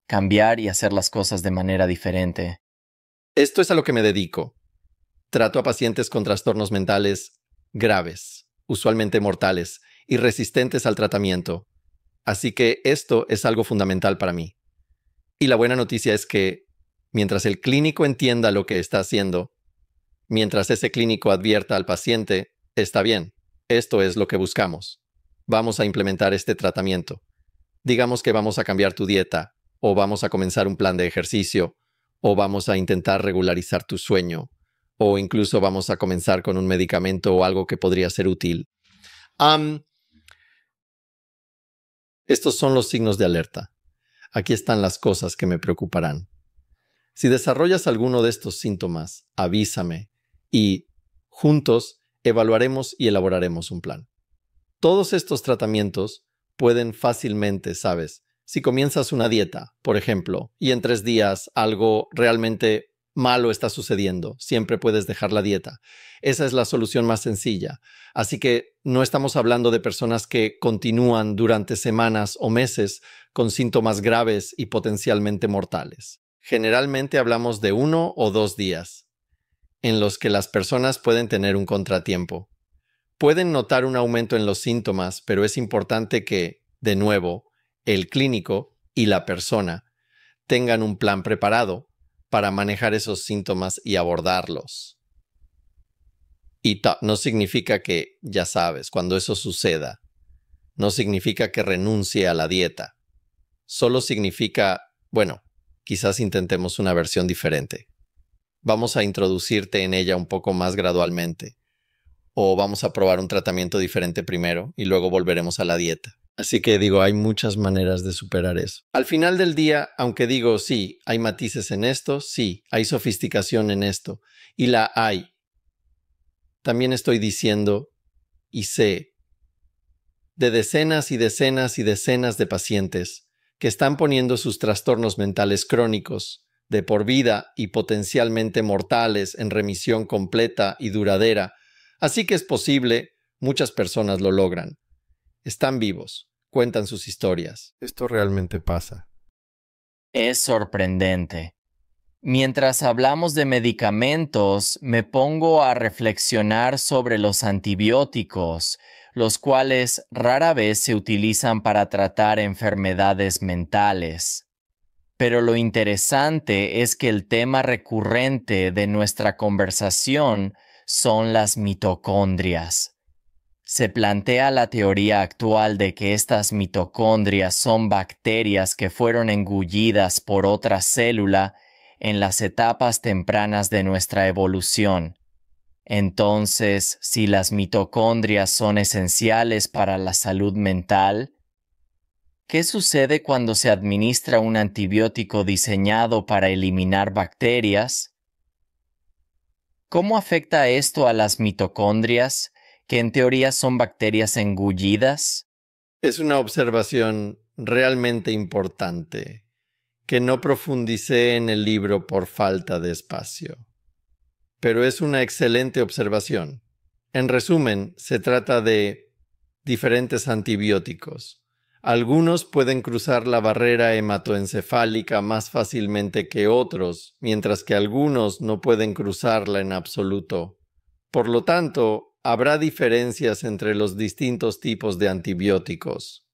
cambiar y hacer las cosas de manera diferente. Esto es a lo que me dedico. Trato a pacientes con trastornos mentales graves, usualmente mortales y resistentes al tratamiento. Así que esto es algo fundamental para mí. Y la buena noticia es que, mientras el clínico entienda lo que está haciendo, mientras ese clínico advierta al paciente, está bien, esto es lo que buscamos vamos a implementar este tratamiento. Digamos que vamos a cambiar tu dieta, o vamos a comenzar un plan de ejercicio, o vamos a intentar regularizar tu sueño, o incluso vamos a comenzar con un medicamento o algo que podría ser útil. estos son los signos de alerta. Aquí están las cosas que me preocuparán. Si desarrollas alguno de estos síntomas, avísame y juntos evaluaremos y elaboraremos un plan. Todos estos tratamientos pueden fácilmente, ¿sabes? Si comienzas una dieta, por ejemplo, y en tres días algo realmente malo está sucediendo, siempre puedes dejar la dieta. Esa es la solución más sencilla. Así que no estamos hablando de personas que continúan durante semanas o meses con síntomas graves y potencialmente mortales. Generalmente hablamos de uno o dos días en los que las personas pueden tener un contratiempo pueden notar un aumento en los síntomas, pero es importante que, de nuevo, el clínico y la persona tengan un plan preparado para manejar esos síntomas y abordarlos. Y no significa que, ya sabes, cuando eso suceda, no significa que renuncie a la dieta. Solo significa, bueno, quizás intentemos una versión diferente. Vamos a introducirte en ella un poco más gradualmente o vamos a probar un tratamiento diferente primero y luego volveremos a la dieta. Así que digo, hay muchas maneras de superar eso. Al final del día, aunque digo, sí, hay matices en esto, sí, hay sofisticación en esto, y la hay, también estoy diciendo, y sé, de decenas y decenas y decenas de pacientes que están poniendo sus trastornos mentales crónicos de por vida y potencialmente mortales en remisión completa y duradera Así que es posible, muchas personas lo logran. Están vivos, cuentan sus historias. Esto realmente pasa. Es sorprendente. Mientras hablamos de medicamentos, me pongo a reflexionar sobre los antibióticos, los cuales rara vez se utilizan para tratar enfermedades mentales. Pero lo interesante es que el tema recurrente de nuestra conversación son las mitocondrias. Se plantea la teoría actual de que estas mitocondrias son bacterias que fueron engullidas por otra célula en las etapas tempranas de nuestra evolución. Entonces, si las mitocondrias son esenciales para la salud mental, ¿qué sucede cuando se administra un antibiótico diseñado para eliminar bacterias? ¿Cómo afecta esto a las mitocondrias, que en teoría son bacterias engullidas? Es una observación realmente importante que no profundicé en el libro por falta de espacio. Pero es una excelente observación. En resumen, se trata de diferentes antibióticos algunos pueden cruzar la barrera hematoencefálica más fácilmente que otros, mientras que algunos no pueden cruzarla en absoluto. Por lo tanto, habrá diferencias entre los distintos tipos de antibióticos.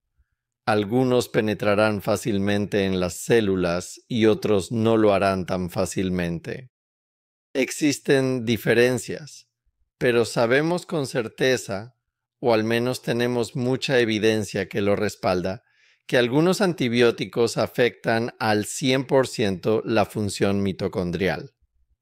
Algunos penetrarán fácilmente en las células y otros no lo harán tan fácilmente. Existen diferencias, pero sabemos con certeza o al menos tenemos mucha evidencia que lo respalda, que algunos antibióticos afectan al 100% la función mitocondrial.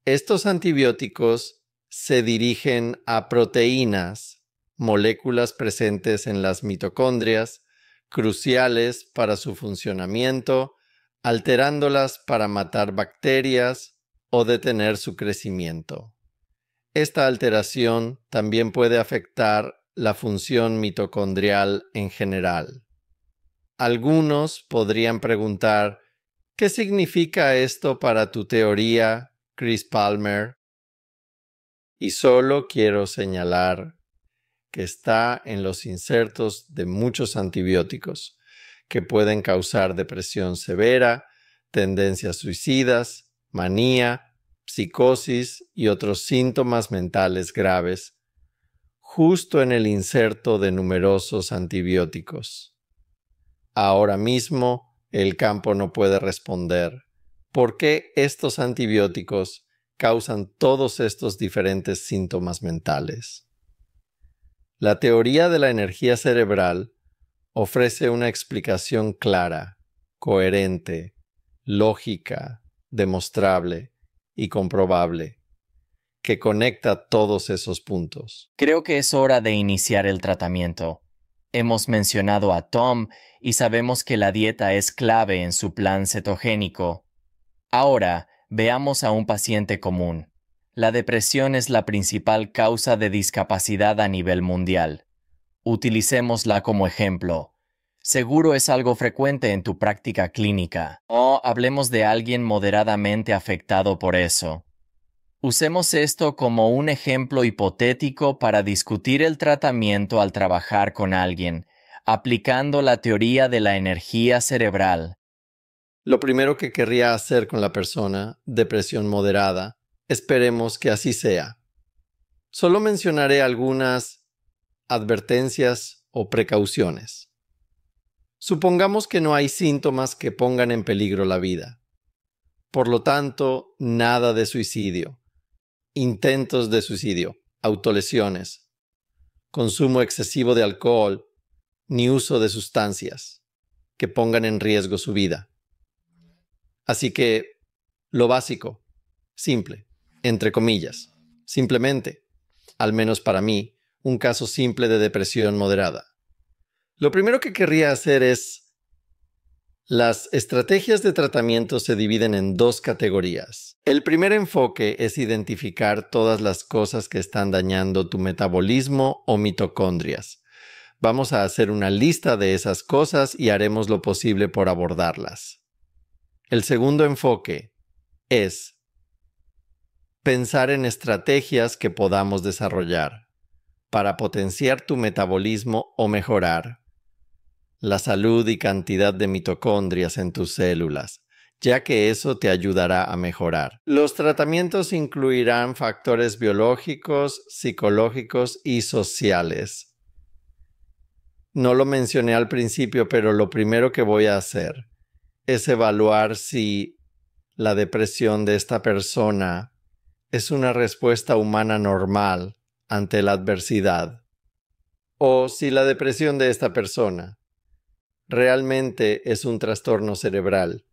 Estos antibióticos se dirigen a proteínas, moléculas presentes en las mitocondrias, cruciales para su funcionamiento, alterándolas para matar bacterias o detener su crecimiento. Esta alteración también puede afectar la función mitocondrial en general. Algunos podrían preguntar, ¿qué significa esto para tu teoría, Chris Palmer? Y solo quiero señalar que está en los insertos de muchos antibióticos, que pueden causar depresión severa, tendencias suicidas, manía, psicosis y otros síntomas mentales graves justo en el inserto de numerosos antibióticos. Ahora mismo el campo no puede responder por qué estos antibióticos causan todos estos diferentes síntomas mentales. La teoría de la energía cerebral ofrece una explicación clara, coherente, lógica, demostrable y comprobable que conecta todos esos puntos. Creo que es hora de iniciar el tratamiento. Hemos mencionado a Tom y sabemos que la dieta es clave en su plan cetogénico. Ahora, veamos a un paciente común. La depresión es la principal causa de discapacidad a nivel mundial. Utilicémosla como ejemplo. Seguro es algo frecuente en tu práctica clínica. O oh, hablemos de alguien moderadamente afectado por eso. Usemos esto como un ejemplo hipotético para discutir el tratamiento al trabajar con alguien, aplicando la teoría de la energía cerebral. Lo primero que querría hacer con la persona, depresión moderada, esperemos que así sea. Solo mencionaré algunas advertencias o precauciones. Supongamos que no hay síntomas que pongan en peligro la vida. Por lo tanto, nada de suicidio intentos de suicidio, autolesiones, consumo excesivo de alcohol, ni uso de sustancias que pongan en riesgo su vida. Así que, lo básico, simple, entre comillas, simplemente, al menos para mí, un caso simple de depresión moderada. Lo primero que querría hacer es las estrategias de tratamiento se dividen en dos categorías. El primer enfoque es identificar todas las cosas que están dañando tu metabolismo o mitocondrias. Vamos a hacer una lista de esas cosas y haremos lo posible por abordarlas. El segundo enfoque es pensar en estrategias que podamos desarrollar para potenciar tu metabolismo o mejorar la salud y cantidad de mitocondrias en tus células, ya que eso te ayudará a mejorar. Los tratamientos incluirán factores biológicos, psicológicos y sociales. No lo mencioné al principio, pero lo primero que voy a hacer es evaluar si la depresión de esta persona es una respuesta humana normal ante la adversidad o si la depresión de esta persona realmente es un trastorno cerebral,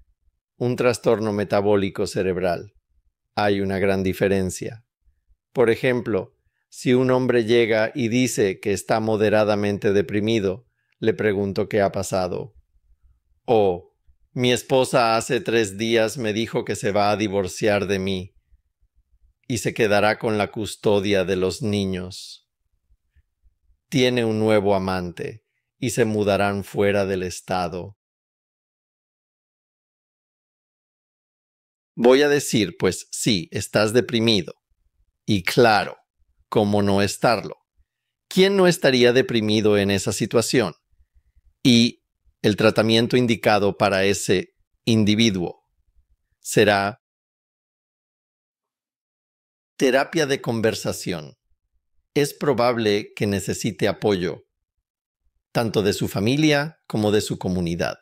un trastorno metabólico cerebral. Hay una gran diferencia. Por ejemplo, si un hombre llega y dice que está moderadamente deprimido, le pregunto qué ha pasado. O, mi esposa hace tres días me dijo que se va a divorciar de mí y se quedará con la custodia de los niños. Tiene un nuevo amante y se mudarán fuera del estado. Voy a decir, pues sí, estás deprimido. Y claro, ¿cómo no estarlo? ¿Quién no estaría deprimido en esa situación? Y el tratamiento indicado para ese individuo será terapia de conversación. Es probable que necesite apoyo tanto de su familia como de su comunidad.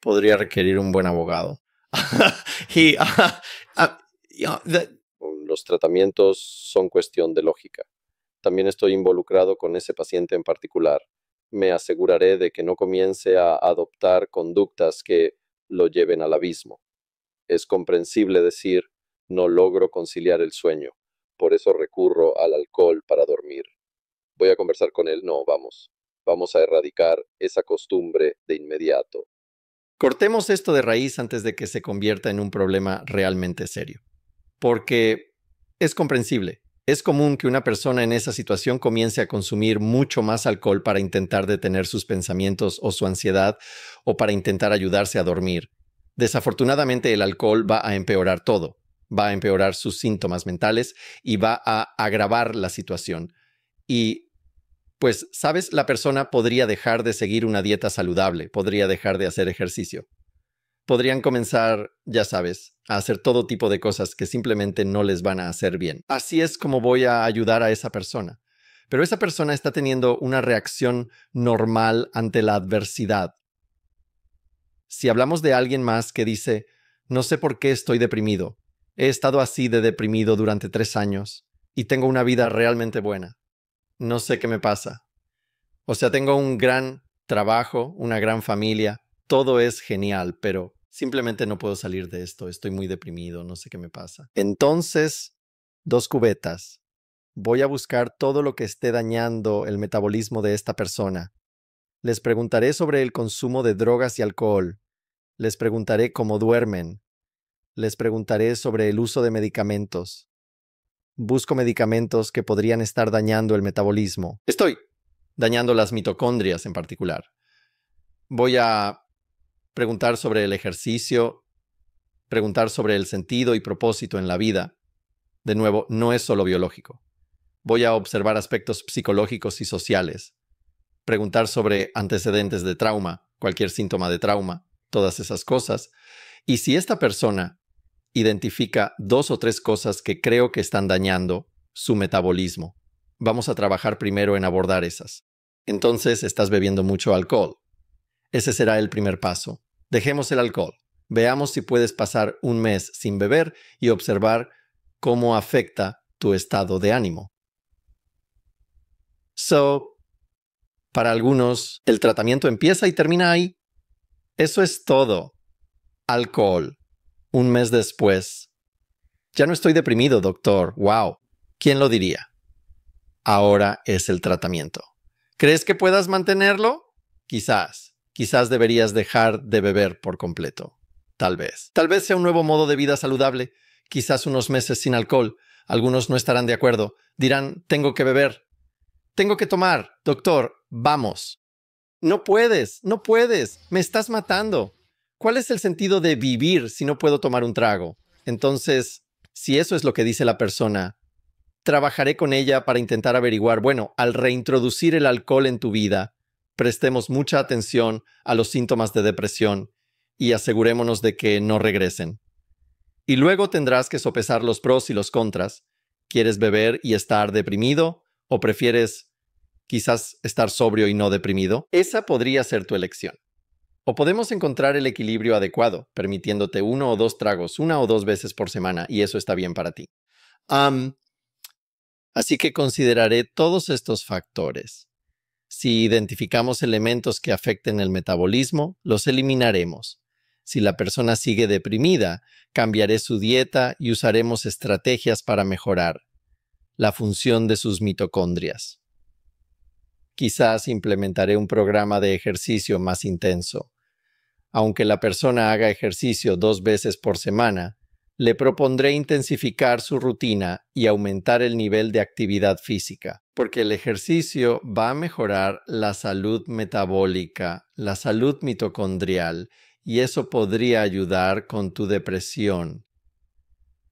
Podría requerir un buen abogado. Ah, ah, ah, los tratamientos son cuestión de lógica. También estoy involucrado con ese paciente en particular. Me aseguraré de que no comience a adoptar conductas que lo lleven al abismo. Es comprensible decir, no logro conciliar el sueño, por eso recurro al alcohol para dormir. Voy a conversar con él, no, vamos vamos a erradicar esa costumbre de inmediato. Cortemos esto de raíz antes de que se convierta en un problema realmente serio, porque es comprensible. Es común que una persona en esa situación comience a consumir mucho más alcohol para intentar detener sus pensamientos o su ansiedad o para intentar ayudarse a dormir. Desafortunadamente el alcohol va a empeorar todo, va a empeorar sus síntomas mentales y va a agravar la situación. Y pues, sabes, la persona podría dejar de seguir una dieta saludable, podría dejar de hacer ejercicio. Podrían comenzar, ya sabes, a hacer todo tipo de cosas que simplemente no les van a hacer bien. Así es como voy a ayudar a esa persona. Pero esa persona está teniendo una reacción normal ante la adversidad. Si hablamos de alguien más que dice, no sé por qué estoy deprimido, he estado así de deprimido durante tres años y tengo una vida realmente buena, no sé qué me pasa. O sea, tengo un gran trabajo, una gran familia, todo es genial, pero simplemente no puedo salir de esto, estoy muy deprimido, no sé qué me pasa. Entonces, dos cubetas. Voy a buscar todo lo que esté dañando el metabolismo de esta persona. Les preguntaré sobre el consumo de drogas y alcohol. Les preguntaré cómo duermen. Les preguntaré sobre el uso de medicamentos busco medicamentos que podrían estar dañando el metabolismo. Estoy dañando las mitocondrias en particular. Voy a preguntar sobre el ejercicio, preguntar sobre el sentido y propósito en la vida. De nuevo, no es solo biológico. Voy a observar aspectos psicológicos y sociales. Preguntar sobre antecedentes de trauma, cualquier síntoma de trauma, todas esas cosas. Y si esta persona identifica dos o tres cosas que creo que están dañando su metabolismo. Vamos a trabajar primero en abordar esas. Entonces estás bebiendo mucho alcohol. Ese será el primer paso. Dejemos el alcohol. Veamos si puedes pasar un mes sin beber y observar cómo afecta tu estado de ánimo. So, para algunos, el tratamiento empieza y termina ahí. Eso es todo. Alcohol un mes después, ya no estoy deprimido, doctor, wow, ¿quién lo diría? Ahora es el tratamiento. ¿Crees que puedas mantenerlo? Quizás, quizás deberías dejar de beber por completo. Tal vez. Tal vez sea un nuevo modo de vida saludable, quizás unos meses sin alcohol. Algunos no estarán de acuerdo. Dirán, tengo que beber. Tengo que tomar. Doctor, vamos. No puedes, no puedes. Me estás matando. ¿cuál es el sentido de vivir si no puedo tomar un trago? Entonces, si eso es lo que dice la persona, trabajaré con ella para intentar averiguar, bueno, al reintroducir el alcohol en tu vida, prestemos mucha atención a los síntomas de depresión y asegurémonos de que no regresen. Y luego tendrás que sopesar los pros y los contras. ¿Quieres beber y estar deprimido o prefieres quizás estar sobrio y no deprimido? Esa podría ser tu elección. O podemos encontrar el equilibrio adecuado, permitiéndote uno o dos tragos una o dos veces por semana, y eso está bien para ti. así que consideraré todos estos factores. Si identificamos elementos que afecten el metabolismo, los eliminaremos. Si la persona sigue deprimida, cambiaré su dieta y usaremos estrategias para mejorar la función de sus mitocondrias. Quizás implementaré un programa de ejercicio más intenso aunque la persona haga ejercicio dos veces por semana, le propondré intensificar su rutina y aumentar el nivel de actividad física, porque el ejercicio va a mejorar la salud metabólica, la salud mitocondrial, y eso podría ayudar con tu depresión.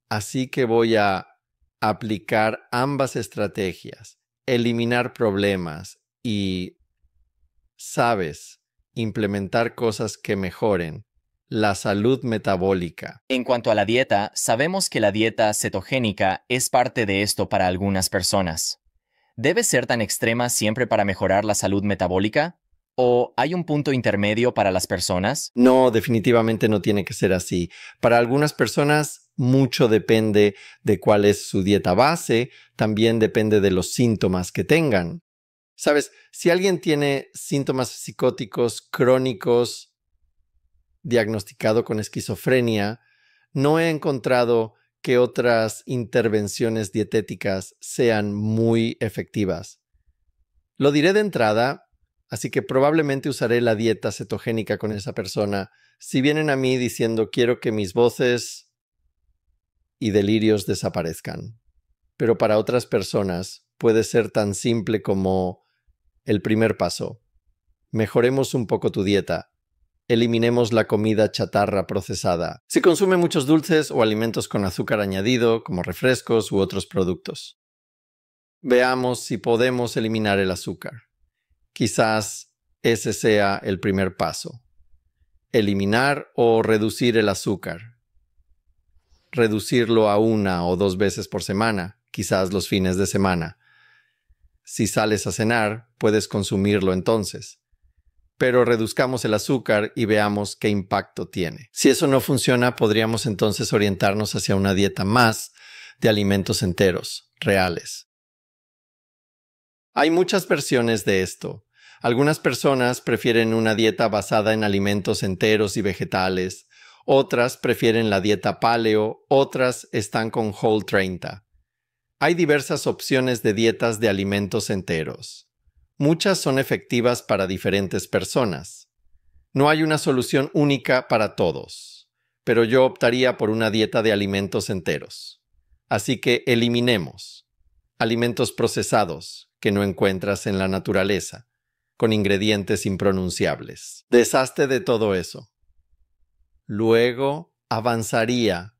Así que voy a aplicar ambas estrategias, eliminar problemas y, sabes, implementar cosas que mejoren la salud metabólica. En cuanto a la dieta, sabemos que la dieta cetogénica es parte de esto para algunas personas. ¿Debe ser tan extrema siempre para mejorar la salud metabólica? ¿O hay un punto intermedio para las personas? No, definitivamente no tiene que ser así. Para algunas personas, mucho depende de cuál es su dieta base, también depende de los síntomas que tengan. Sabes, si alguien tiene síntomas psicóticos crónicos diagnosticado con esquizofrenia, no he encontrado que otras intervenciones dietéticas sean muy efectivas. Lo diré de entrada, así que probablemente usaré la dieta cetogénica con esa persona. Si vienen a mí diciendo quiero que mis voces y delirios desaparezcan. Pero para otras personas puede ser tan simple como el primer paso. Mejoremos un poco tu dieta. Eliminemos la comida chatarra procesada. Si consume muchos dulces o alimentos con azúcar añadido, como refrescos u otros productos. Veamos si podemos eliminar el azúcar. Quizás ese sea el primer paso. Eliminar o reducir el azúcar. Reducirlo a una o dos veces por semana, quizás los fines de semana si sales a cenar, puedes consumirlo entonces. Pero reduzcamos el azúcar y veamos qué impacto tiene. Si eso no funciona, podríamos entonces orientarnos hacia una dieta más de alimentos enteros, reales. Hay muchas versiones de esto. Algunas personas prefieren una dieta basada en alimentos enteros y vegetales, otras prefieren la dieta paleo, otras están con Whole 30. Hay diversas opciones de dietas de alimentos enteros. Muchas son efectivas para diferentes personas. No hay una solución única para todos, pero yo optaría por una dieta de alimentos enteros. Así que eliminemos alimentos procesados que no encuentras en la naturaleza, con ingredientes impronunciables. Desaste de todo eso. Luego avanzaría.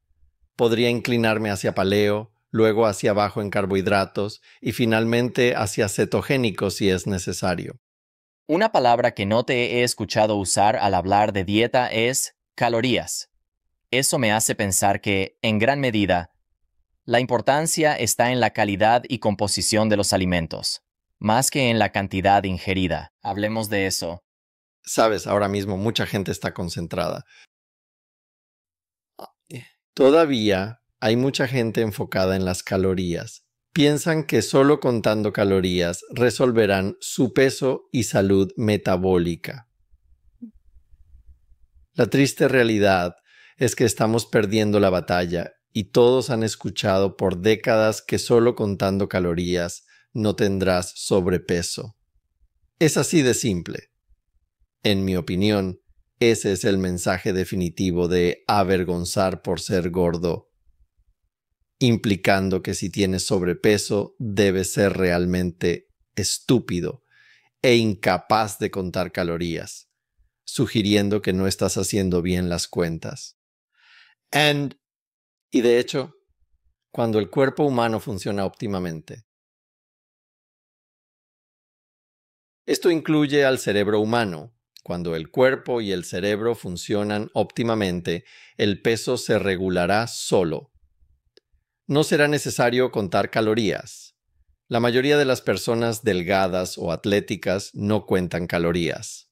Podría inclinarme hacia paleo, luego hacia abajo en carbohidratos y finalmente hacia cetogénicos si es necesario. Una palabra que no te he escuchado usar al hablar de dieta es calorías. Eso me hace pensar que, en gran medida, la importancia está en la calidad y composición de los alimentos, más que en la cantidad ingerida. Hablemos de eso. Sabes, ahora mismo mucha gente está concentrada. Todavía hay mucha gente enfocada en las calorías. Piensan que solo contando calorías resolverán su peso y salud metabólica. La triste realidad es que estamos perdiendo la batalla y todos han escuchado por décadas que solo contando calorías no tendrás sobrepeso. Es así de simple. En mi opinión, ese es el mensaje definitivo de avergonzar por ser gordo implicando que si tienes sobrepeso debes ser realmente estúpido e incapaz de contar calorías, sugiriendo que no estás haciendo bien las cuentas. y de hecho, cuando el cuerpo humano funciona óptimamente, esto incluye al cerebro humano. Cuando el cuerpo y el cerebro funcionan óptimamente, el peso se regulará solo no será necesario contar calorías. La mayoría de las personas delgadas o atléticas no cuentan calorías.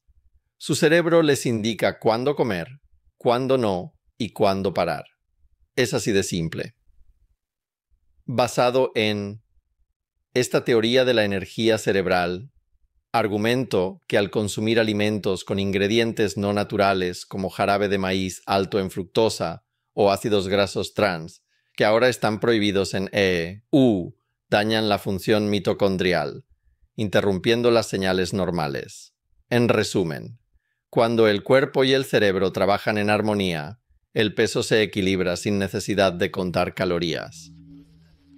Su cerebro les indica cuándo comer, cuándo no y cuándo parar. Es así de simple. Basado en esta teoría de la energía cerebral, argumento que al consumir alimentos con ingredientes no naturales como jarabe de maíz alto en fructosa o ácidos grasos trans, que ahora están prohibidos en E, U, dañan la función mitocondrial, interrumpiendo las señales normales. En resumen, cuando el cuerpo y el cerebro trabajan en armonía, el peso se equilibra sin necesidad de contar calorías.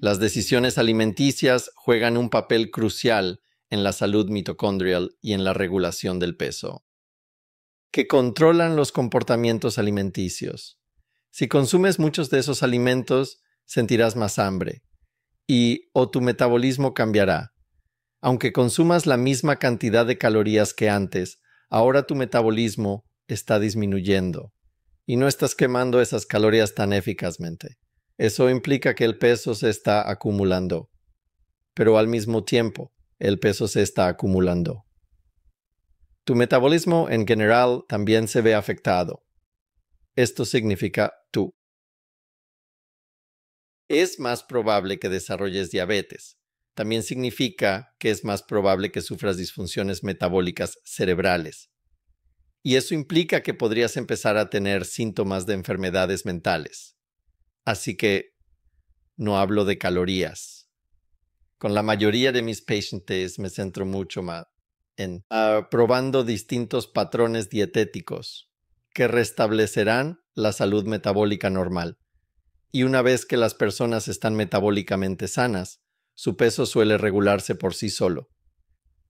Las decisiones alimenticias juegan un papel crucial en la salud mitocondrial y en la regulación del peso, que controlan los comportamientos alimenticios, si consumes muchos de esos alimentos, sentirás más hambre y o tu metabolismo cambiará. Aunque consumas la misma cantidad de calorías que antes, ahora tu metabolismo está disminuyendo y no estás quemando esas calorías tan eficazmente. Eso implica que el peso se está acumulando. Pero al mismo tiempo, el peso se está acumulando. Tu metabolismo en general también se ve afectado. Esto significa tú. Es más probable que desarrolles diabetes. También significa que es más probable que sufras disfunciones metabólicas cerebrales. Y eso implica que podrías empezar a tener síntomas de enfermedades mentales. Así que no hablo de calorías. Con la mayoría de mis pacientes me centro mucho más en ah, probando distintos patrones dietéticos que restablecerán la salud metabólica normal. Y una vez que las personas están metabólicamente sanas, su peso suele regularse por sí solo.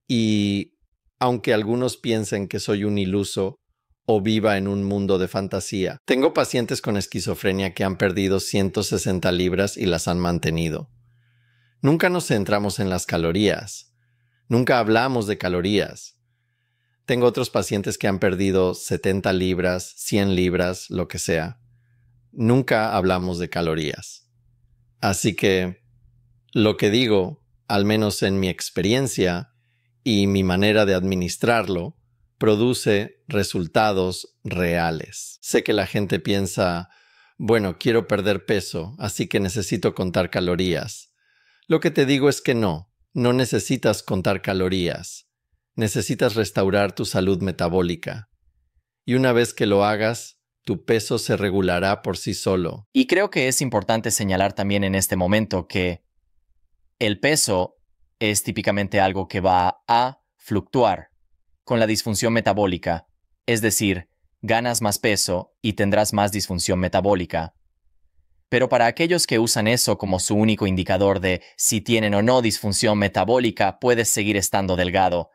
Y aunque algunos piensen que soy un iluso o viva en un mundo de fantasía, tengo pacientes con esquizofrenia que han perdido 160 libras y las han mantenido. Nunca nos centramos en las calorías. Nunca hablamos de calorías. Tengo otros pacientes que han perdido 70 libras, 100 libras, lo que sea. Nunca hablamos de calorías. Así que lo que digo, al menos en mi experiencia y mi manera de administrarlo, produce resultados reales. Sé que la gente piensa, bueno, quiero perder peso, así que necesito contar calorías. Lo que te digo es que no, no necesitas contar calorías necesitas restaurar tu salud metabólica. Y una vez que lo hagas, tu peso se regulará por sí solo. Y creo que es importante señalar también en este momento que el peso es típicamente algo que va a fluctuar con la disfunción metabólica, es decir, ganas más peso y tendrás más disfunción metabólica. Pero para aquellos que usan eso como su único indicador de si tienen o no disfunción metabólica, puedes seguir estando delgado,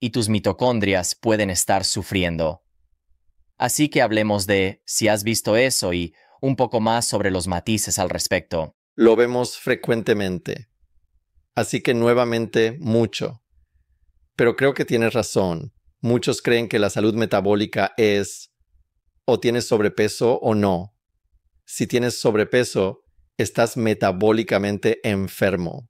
y tus mitocondrias pueden estar sufriendo. Así que hablemos de si has visto eso y un poco más sobre los matices al respecto. Lo vemos frecuentemente. Así que nuevamente mucho. Pero creo que tienes razón. Muchos creen que la salud metabólica es o tienes sobrepeso o no. Si tienes sobrepeso, estás metabólicamente enfermo.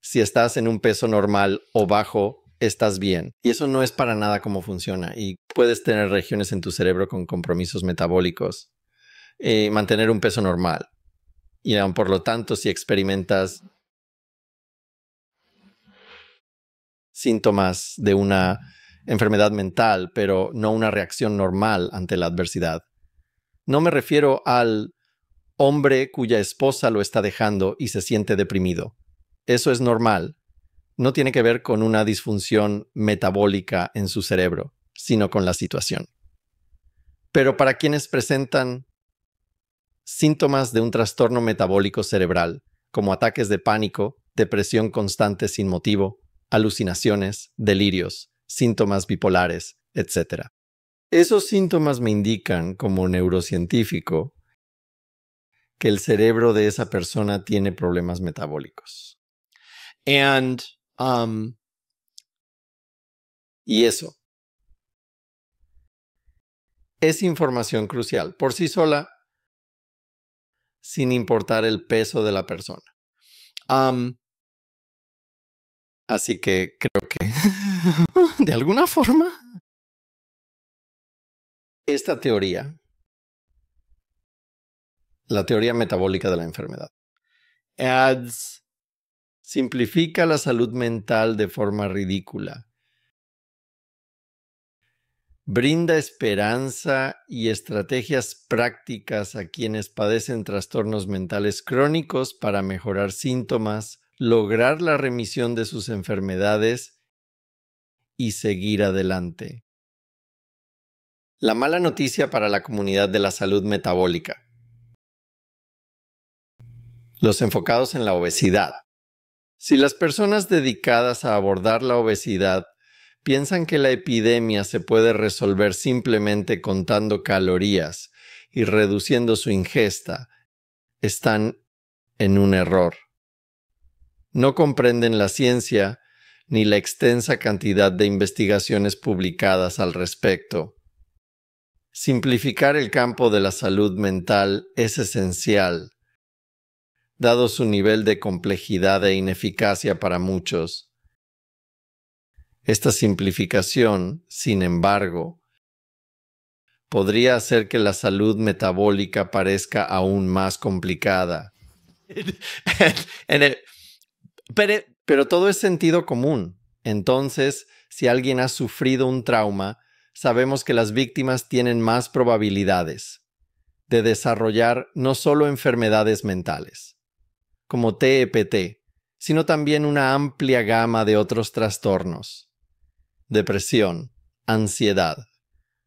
Si estás en un peso normal o bajo, estás bien. Y eso no es para nada cómo funciona. Y puedes tener regiones en tu cerebro con compromisos metabólicos, eh, mantener un peso normal. Y por lo tanto, si experimentas síntomas de una enfermedad mental, pero no una reacción normal ante la adversidad. No me refiero al hombre cuya esposa lo está dejando y se siente deprimido. Eso es normal, no tiene que ver con una disfunción metabólica en su cerebro, sino con la situación. Pero para quienes presentan síntomas de un trastorno metabólico cerebral, como ataques de pánico, depresión constante sin motivo, alucinaciones, delirios, síntomas bipolares, etc. Esos síntomas me indican, como neurocientífico, que el cerebro de esa persona tiene problemas metabólicos y eso. Es información crucial por sí sola, sin importar el peso de la persona. así que creo que, de alguna forma, esta teoría, la teoría metabólica de la enfermedad, adds simplifica la salud mental de forma ridícula. Brinda esperanza y estrategias prácticas a quienes padecen trastornos mentales crónicos para mejorar síntomas, lograr la remisión de sus enfermedades y seguir adelante. La mala noticia para la comunidad de la salud metabólica. Los enfocados en la obesidad. Si las personas dedicadas a abordar la obesidad piensan que la epidemia se puede resolver simplemente contando calorías y reduciendo su ingesta, están en un error. No comprenden la ciencia ni la extensa cantidad de investigaciones publicadas al respecto. Simplificar el campo de la salud mental es esencial dado su nivel de complejidad e ineficacia para muchos. Esta simplificación, sin embargo, podría hacer que la salud metabólica parezca aún más complicada. pero, todo es sentido común. Entonces, si alguien ha sufrido un trauma, sabemos que las víctimas tienen más probabilidades de desarrollar no solo enfermedades mentales, como TEPT, e sino también una amplia gama de otros trastornos. Depresión, ansiedad,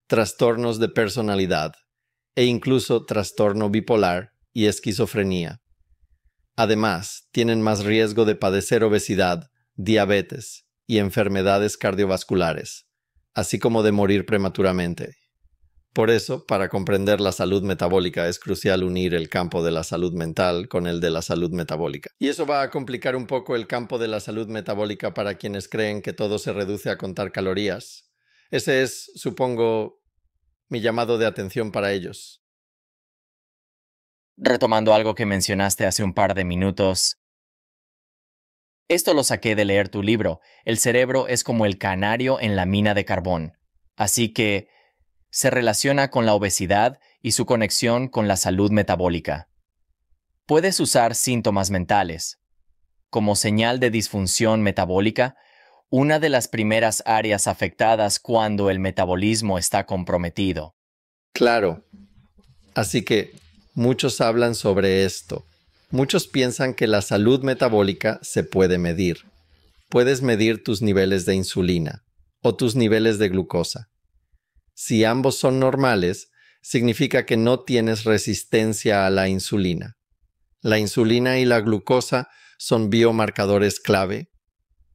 trastornos de personalidad e incluso trastorno bipolar y esquizofrenia. Además, tienen más riesgo de padecer obesidad, diabetes y enfermedades cardiovasculares, así como de morir prematuramente. Por eso, para comprender la salud metabólica es crucial unir el campo de la salud mental con el de la salud metabólica. Y eso va a complicar un poco el campo de la salud metabólica para quienes creen que todo se reduce a contar calorías. Ese es, supongo, mi llamado de atención para ellos. Retomando algo que mencionaste hace un par de minutos, esto lo saqué de leer tu libro, El cerebro es como el canario en la mina de carbón. Así que se relaciona con la obesidad y su conexión con la salud metabólica. Puedes usar síntomas mentales. Como señal de disfunción metabólica, una de las primeras áreas afectadas cuando el metabolismo está comprometido. Claro. Así que muchos hablan sobre esto. Muchos piensan que la salud metabólica se puede medir. Puedes medir tus niveles de insulina o tus niveles de glucosa si ambos son normales, significa que no tienes resistencia a la insulina. La insulina y la glucosa son biomarcadores clave.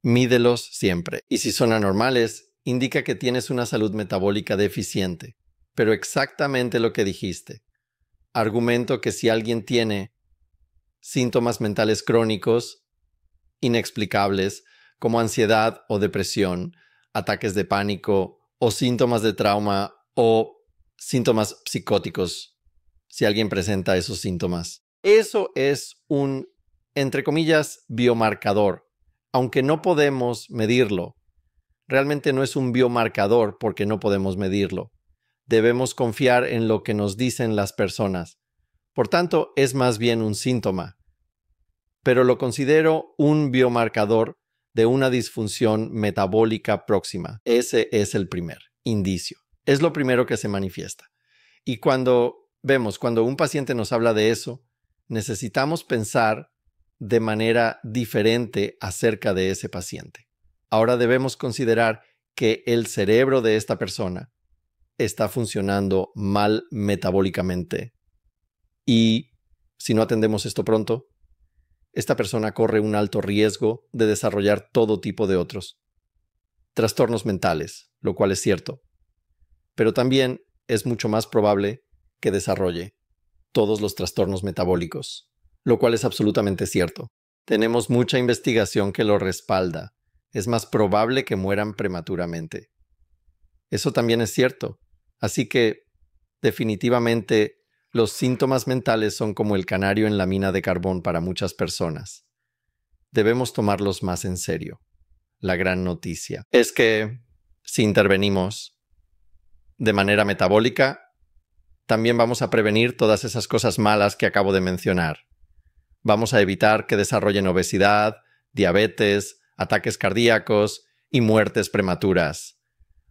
Mídelos siempre. Y si son anormales, indica que tienes una salud metabólica deficiente. Pero exactamente lo que dijiste. Argumento que si alguien tiene síntomas mentales crónicos, inexplicables, como ansiedad o depresión, ataques de pánico o síntomas de trauma o síntomas psicóticos, si alguien presenta esos síntomas. Eso es un, entre comillas, biomarcador. Aunque no podemos medirlo, realmente no es un biomarcador porque no podemos medirlo. Debemos confiar en lo que nos dicen las personas. Por tanto, es más bien un síntoma. Pero lo considero un biomarcador de una disfunción metabólica próxima. Ese es el primer indicio. Es lo primero que se manifiesta. Y cuando vemos, cuando un paciente nos habla de eso, necesitamos pensar de manera diferente acerca de ese paciente. Ahora debemos considerar que el cerebro de esta persona está funcionando mal metabólicamente y si no atendemos esto pronto, esta persona corre un alto riesgo de desarrollar todo tipo de otros. Trastornos mentales, lo cual es cierto. Pero también es mucho más probable que desarrolle todos los trastornos metabólicos, lo cual es absolutamente cierto. Tenemos mucha investigación que lo respalda. Es más probable que mueran prematuramente. Eso también es cierto. Así que definitivamente los síntomas mentales son como el canario en la mina de carbón para muchas personas. Debemos tomarlos más en serio. La gran noticia es que, si intervenimos de manera metabólica, también vamos a prevenir todas esas cosas malas que acabo de mencionar. Vamos a evitar que desarrollen obesidad, diabetes, ataques cardíacos y muertes prematuras.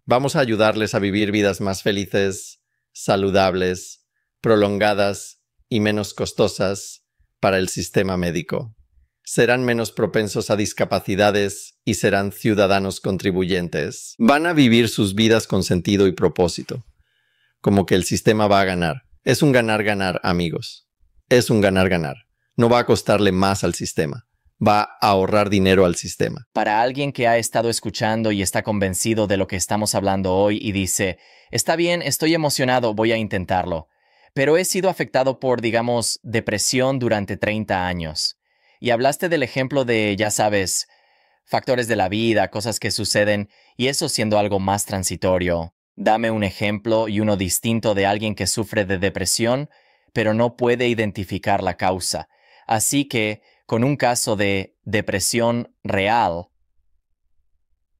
Vamos a ayudarles a vivir vidas más felices, saludables prolongadas y menos costosas para el sistema médico. Serán menos propensos a discapacidades y serán ciudadanos contribuyentes. Van a vivir sus vidas con sentido y propósito. Como que el sistema va a ganar. Es un ganar-ganar, amigos. Es un ganar-ganar. No va a costarle más al sistema va a ahorrar dinero al sistema. Para alguien que ha estado escuchando y está convencido de lo que estamos hablando hoy y dice, está bien, estoy emocionado, voy a intentarlo pero he sido afectado por, digamos, depresión durante 30 años. Y hablaste del ejemplo de, ya sabes, factores de la vida, cosas que suceden, y eso siendo algo más transitorio. Dame un ejemplo y uno distinto de alguien que sufre de depresión, pero no puede identificar la causa. Así que, con un caso de depresión real,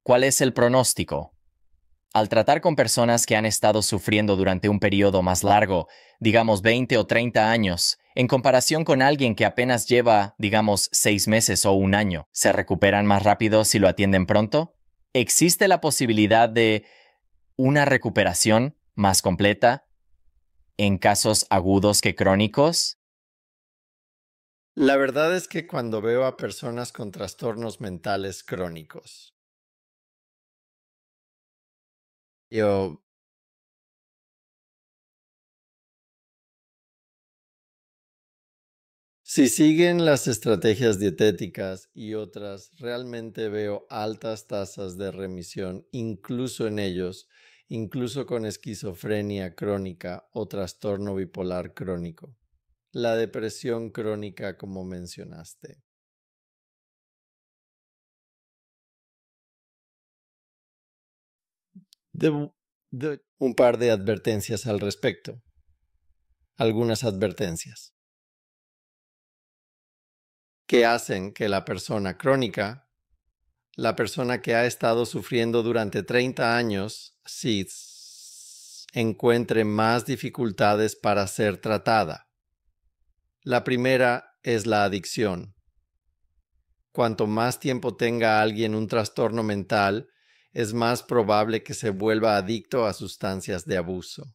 ¿cuál es el pronóstico? Al tratar con personas que han estado sufriendo durante un periodo más largo, digamos 20 o 30 años, en comparación con alguien que apenas lleva, digamos, 6 meses o un año, ¿se recuperan más rápido si lo atienden pronto? ¿Existe la posibilidad de una recuperación más completa en casos agudos que crónicos? La verdad es que cuando veo a personas con trastornos mentales crónicos, Si siguen las estrategias dietéticas y otras, realmente veo altas tasas de remisión, incluso en ellos, incluso con esquizofrenia crónica o trastorno bipolar crónico. La depresión crónica, como mencionaste. Un par de advertencias al respecto. Algunas advertencias. Que hacen que la persona crónica, la persona que ha estado sufriendo durante 30 años, encuentre más dificultades para ser tratada. La primera es la adicción. Cuanto más tiempo tenga alguien un trastorno mental, es más probable que se vuelva adicto a sustancias de abuso.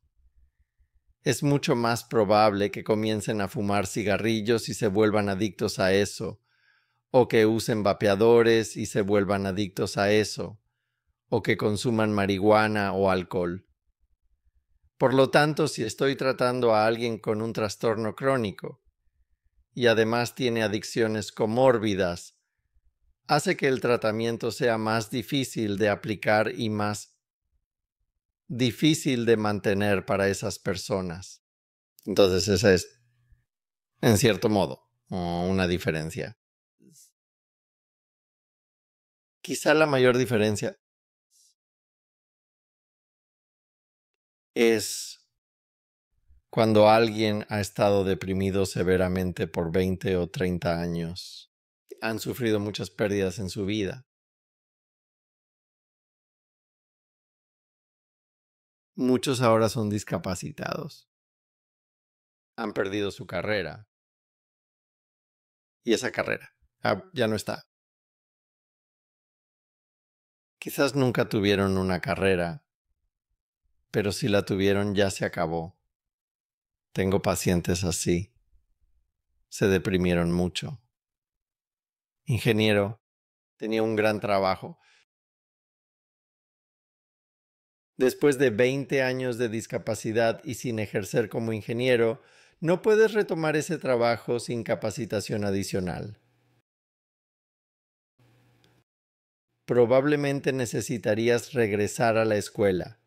Es mucho más probable que comiencen a fumar cigarrillos y se vuelvan adictos a eso, o que usen vapeadores y se vuelvan adictos a eso, o que consuman marihuana o alcohol. Por lo tanto, si estoy tratando a alguien con un trastorno crónico y además tiene adicciones comórbidas hace que el tratamiento sea más difícil de aplicar y más difícil de mantener para esas personas. Entonces esa es, en cierto modo, una diferencia. Quizá la mayor diferencia es cuando alguien ha estado deprimido severamente por 20 o 30 años han sufrido muchas pérdidas en su vida. Muchos ahora son discapacitados. Han perdido su carrera. Y esa carrera ah, ya no está. Quizás nunca tuvieron una carrera, pero si la tuvieron ya se acabó. Tengo pacientes así. Se deprimieron mucho ingeniero, tenía un gran trabajo. Después de 20 años de discapacidad y sin ejercer como ingeniero, no puedes retomar ese trabajo sin capacitación adicional. Probablemente necesitarías regresar a la escuela,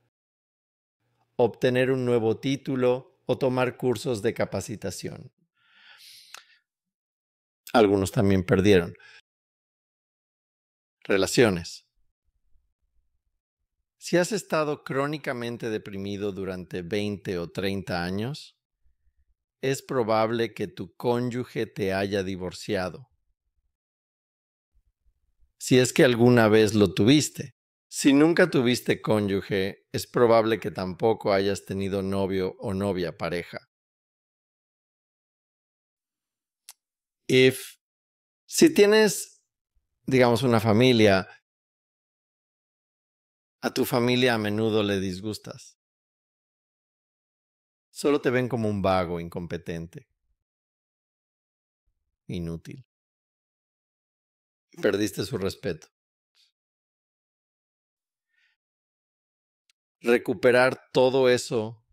obtener un nuevo título o tomar cursos de capacitación. Algunos también perdieron. Relaciones. Si has estado crónicamente deprimido durante 20 o 30 años, es probable que tu cónyuge te haya divorciado. Si es que alguna vez lo tuviste. Si nunca tuviste cónyuge, es probable que tampoco hayas tenido novio o novia pareja. si tienes, digamos, una familia, a tu familia a menudo le disgustas. Solo te ven como un vago, incompetente, inútil. Perdiste su respeto. Recuperar todo eso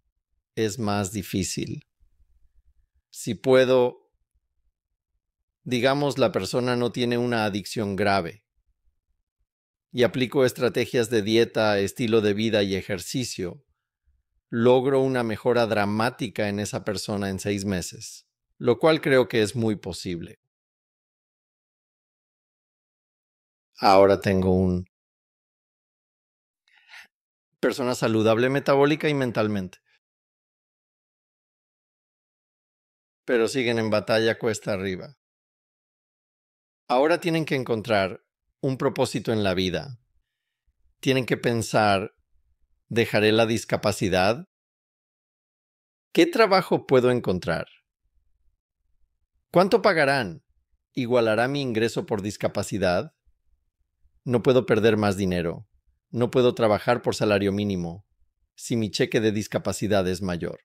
es más difícil. Si puedo digamos la persona no tiene una adicción grave y aplico estrategias de dieta, estilo de vida y ejercicio, logro una mejora dramática en esa persona en seis meses, lo cual creo que es muy posible. Ahora tengo un... persona saludable metabólica y mentalmente. Pero siguen en batalla cuesta arriba ahora tienen que encontrar un propósito en la vida. Tienen que pensar, ¿dejaré la discapacidad? ¿Qué trabajo puedo encontrar? ¿Cuánto pagarán? ¿Igualará mi ingreso por discapacidad? No puedo perder más dinero. No puedo trabajar por salario mínimo si mi cheque de discapacidad es mayor.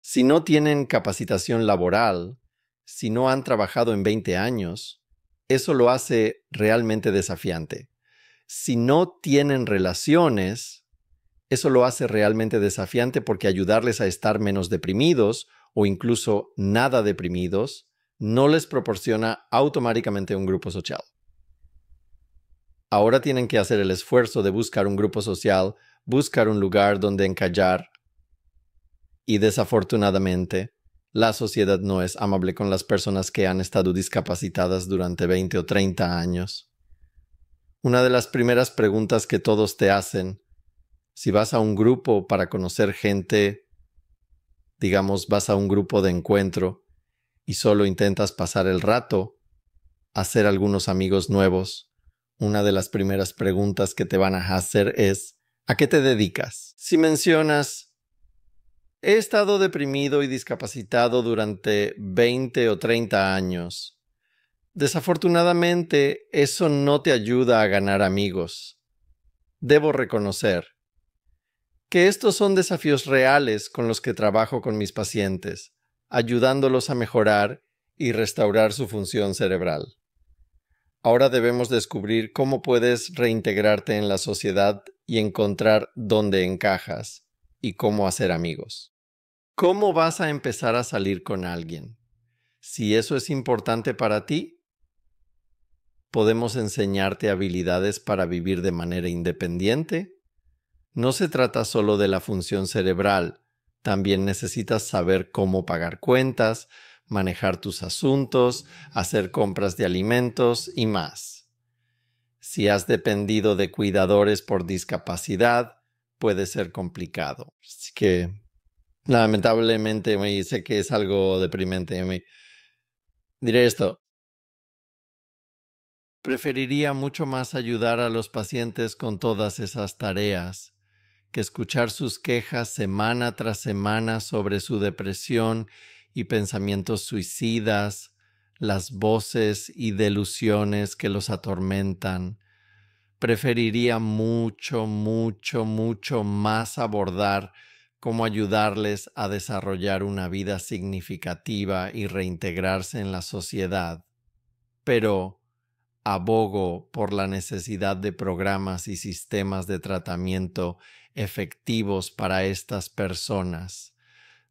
Si no tienen capacitación laboral, si no han trabajado en 20 años, eso lo hace realmente desafiante. Si no tienen relaciones, eso lo hace realmente desafiante porque ayudarles a estar menos deprimidos o incluso nada deprimidos no les proporciona automáticamente un grupo social. Ahora tienen que hacer el esfuerzo de buscar un grupo social, buscar un lugar donde encallar y desafortunadamente la sociedad no es amable con las personas que han estado discapacitadas durante 20 o 30 años. Una de las primeras preguntas que todos te hacen, si vas a un grupo para conocer gente, digamos, vas a un grupo de encuentro y solo intentas pasar el rato, hacer algunos amigos nuevos, una de las primeras preguntas que te van a hacer es, ¿a qué te dedicas? Si mencionas He estado deprimido y discapacitado durante 20 o 30 años. Desafortunadamente, eso no te ayuda a ganar amigos. Debo reconocer que estos son desafíos reales con los que trabajo con mis pacientes, ayudándolos a mejorar y restaurar su función cerebral. Ahora debemos descubrir cómo puedes reintegrarte en la sociedad y encontrar dónde encajas y cómo hacer amigos. ¿Cómo vas a empezar a salir con alguien? Si eso es importante para ti, podemos enseñarte habilidades para vivir de manera independiente. No se trata solo de la función cerebral, también necesitas saber cómo pagar cuentas, manejar tus asuntos, hacer compras de alimentos y más. Si has dependido de cuidadores por discapacidad, puede ser complicado. Así que lamentablemente me dice que es algo deprimente. Diré esto. Preferiría mucho más ayudar a los pacientes con todas esas tareas que escuchar sus quejas semana tras semana sobre su depresión y pensamientos suicidas, las voces y delusiones que los atormentan, preferiría mucho, mucho, mucho más abordar cómo ayudarles a desarrollar una vida significativa y reintegrarse en la sociedad, pero abogo por la necesidad de programas y sistemas de tratamiento efectivos para estas personas.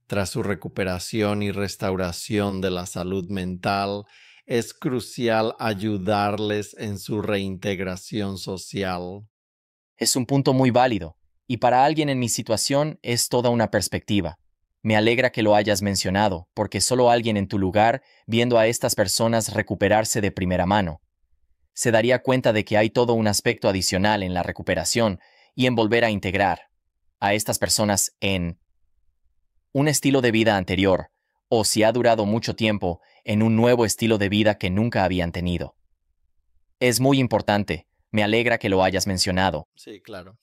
Tras su recuperación y restauración de la salud mental, es crucial ayudarles en su reintegración social. Es un punto muy válido, y para alguien en mi situación es toda una perspectiva. Me alegra que lo hayas mencionado, porque solo alguien en tu lugar, viendo a estas personas recuperarse de primera mano, se daría cuenta de que hay todo un aspecto adicional en la recuperación y en volver a integrar a estas personas en un estilo de vida anterior, o si ha durado mucho tiempo, en un nuevo estilo de vida que nunca habían tenido. Es muy importante, me alegra que lo hayas mencionado. Sí, claro.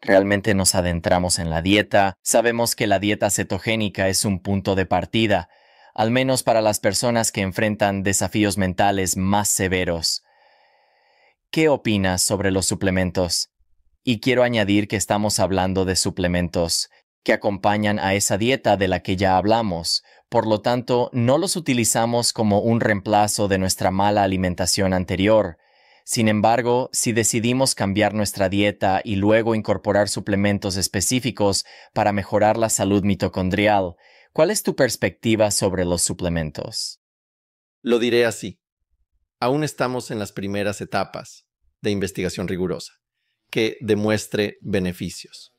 Realmente nos adentramos en la dieta, sabemos que la dieta cetogénica es un punto de partida, al menos para las personas que enfrentan desafíos mentales más severos. ¿Qué opinas sobre los suplementos? Y quiero añadir que estamos hablando de suplementos que acompañan a esa dieta de la que ya hablamos, por lo tanto, no los utilizamos como un reemplazo de nuestra mala alimentación anterior. Sin embargo, si decidimos cambiar nuestra dieta y luego incorporar suplementos específicos para mejorar la salud mitocondrial, ¿cuál es tu perspectiva sobre los suplementos? Lo diré así. Aún estamos en las primeras etapas de investigación rigurosa que demuestre beneficios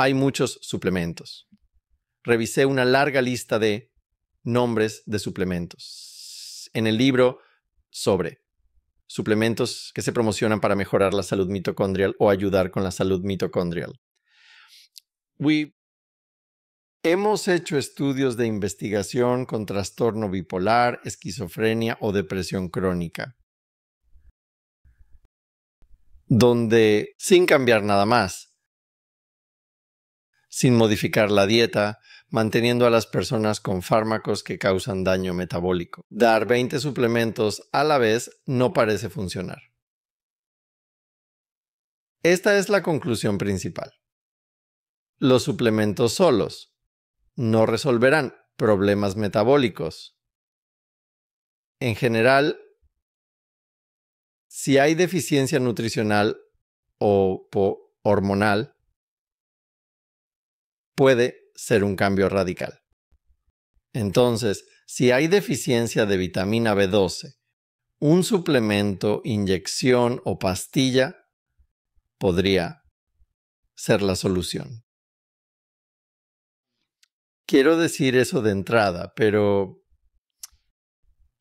hay muchos suplementos. Revisé una larga lista de nombres de suplementos en el libro sobre suplementos que se promocionan para mejorar la salud mitocondrial o ayudar con la salud mitocondrial. hemos hecho estudios de investigación con trastorno bipolar, esquizofrenia o depresión crónica, donde sin cambiar nada más, sin modificar la dieta, manteniendo a las personas con fármacos que causan daño metabólico. Dar 20 suplementos a la vez no parece funcionar. Esta es la conclusión principal. Los suplementos solos no resolverán problemas metabólicos. En general, si hay deficiencia nutricional o hormonal, puede ser un cambio radical. Entonces, si hay deficiencia de vitamina B12, un suplemento, inyección o pastilla podría ser la solución. Quiero decir eso de entrada, pero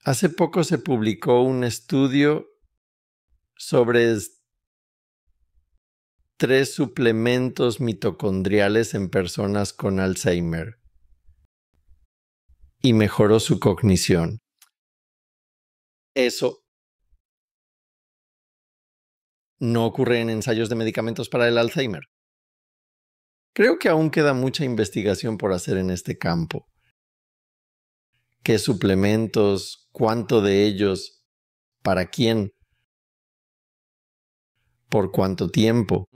hace poco se publicó un estudio sobre tres suplementos mitocondriales en personas con Alzheimer y mejoró su cognición. Eso no ocurre en ensayos de medicamentos para el Alzheimer. Creo que aún queda mucha investigación por hacer en este campo. ¿Qué suplementos? ¿Cuánto de ellos? ¿Para quién? por cuánto tiempo.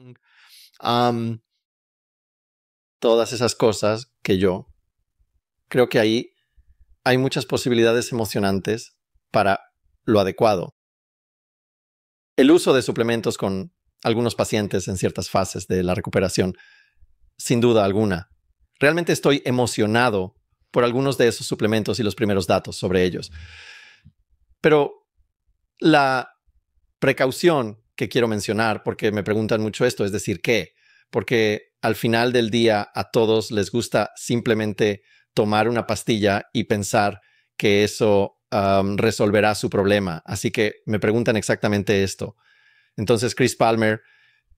todas esas cosas que yo creo que ahí hay muchas posibilidades emocionantes para lo adecuado. El uso de suplementos con algunos pacientes en ciertas fases de la recuperación, sin duda alguna. Realmente estoy emocionado por algunos de esos suplementos y los primeros datos sobre ellos. Pero la precaución que quiero mencionar porque me preguntan mucho esto, es decir, ¿qué? Porque al final del día a todos les gusta simplemente tomar una pastilla y pensar que eso resolverá su problema. Así que me preguntan exactamente esto. Entonces, Chris Palmer,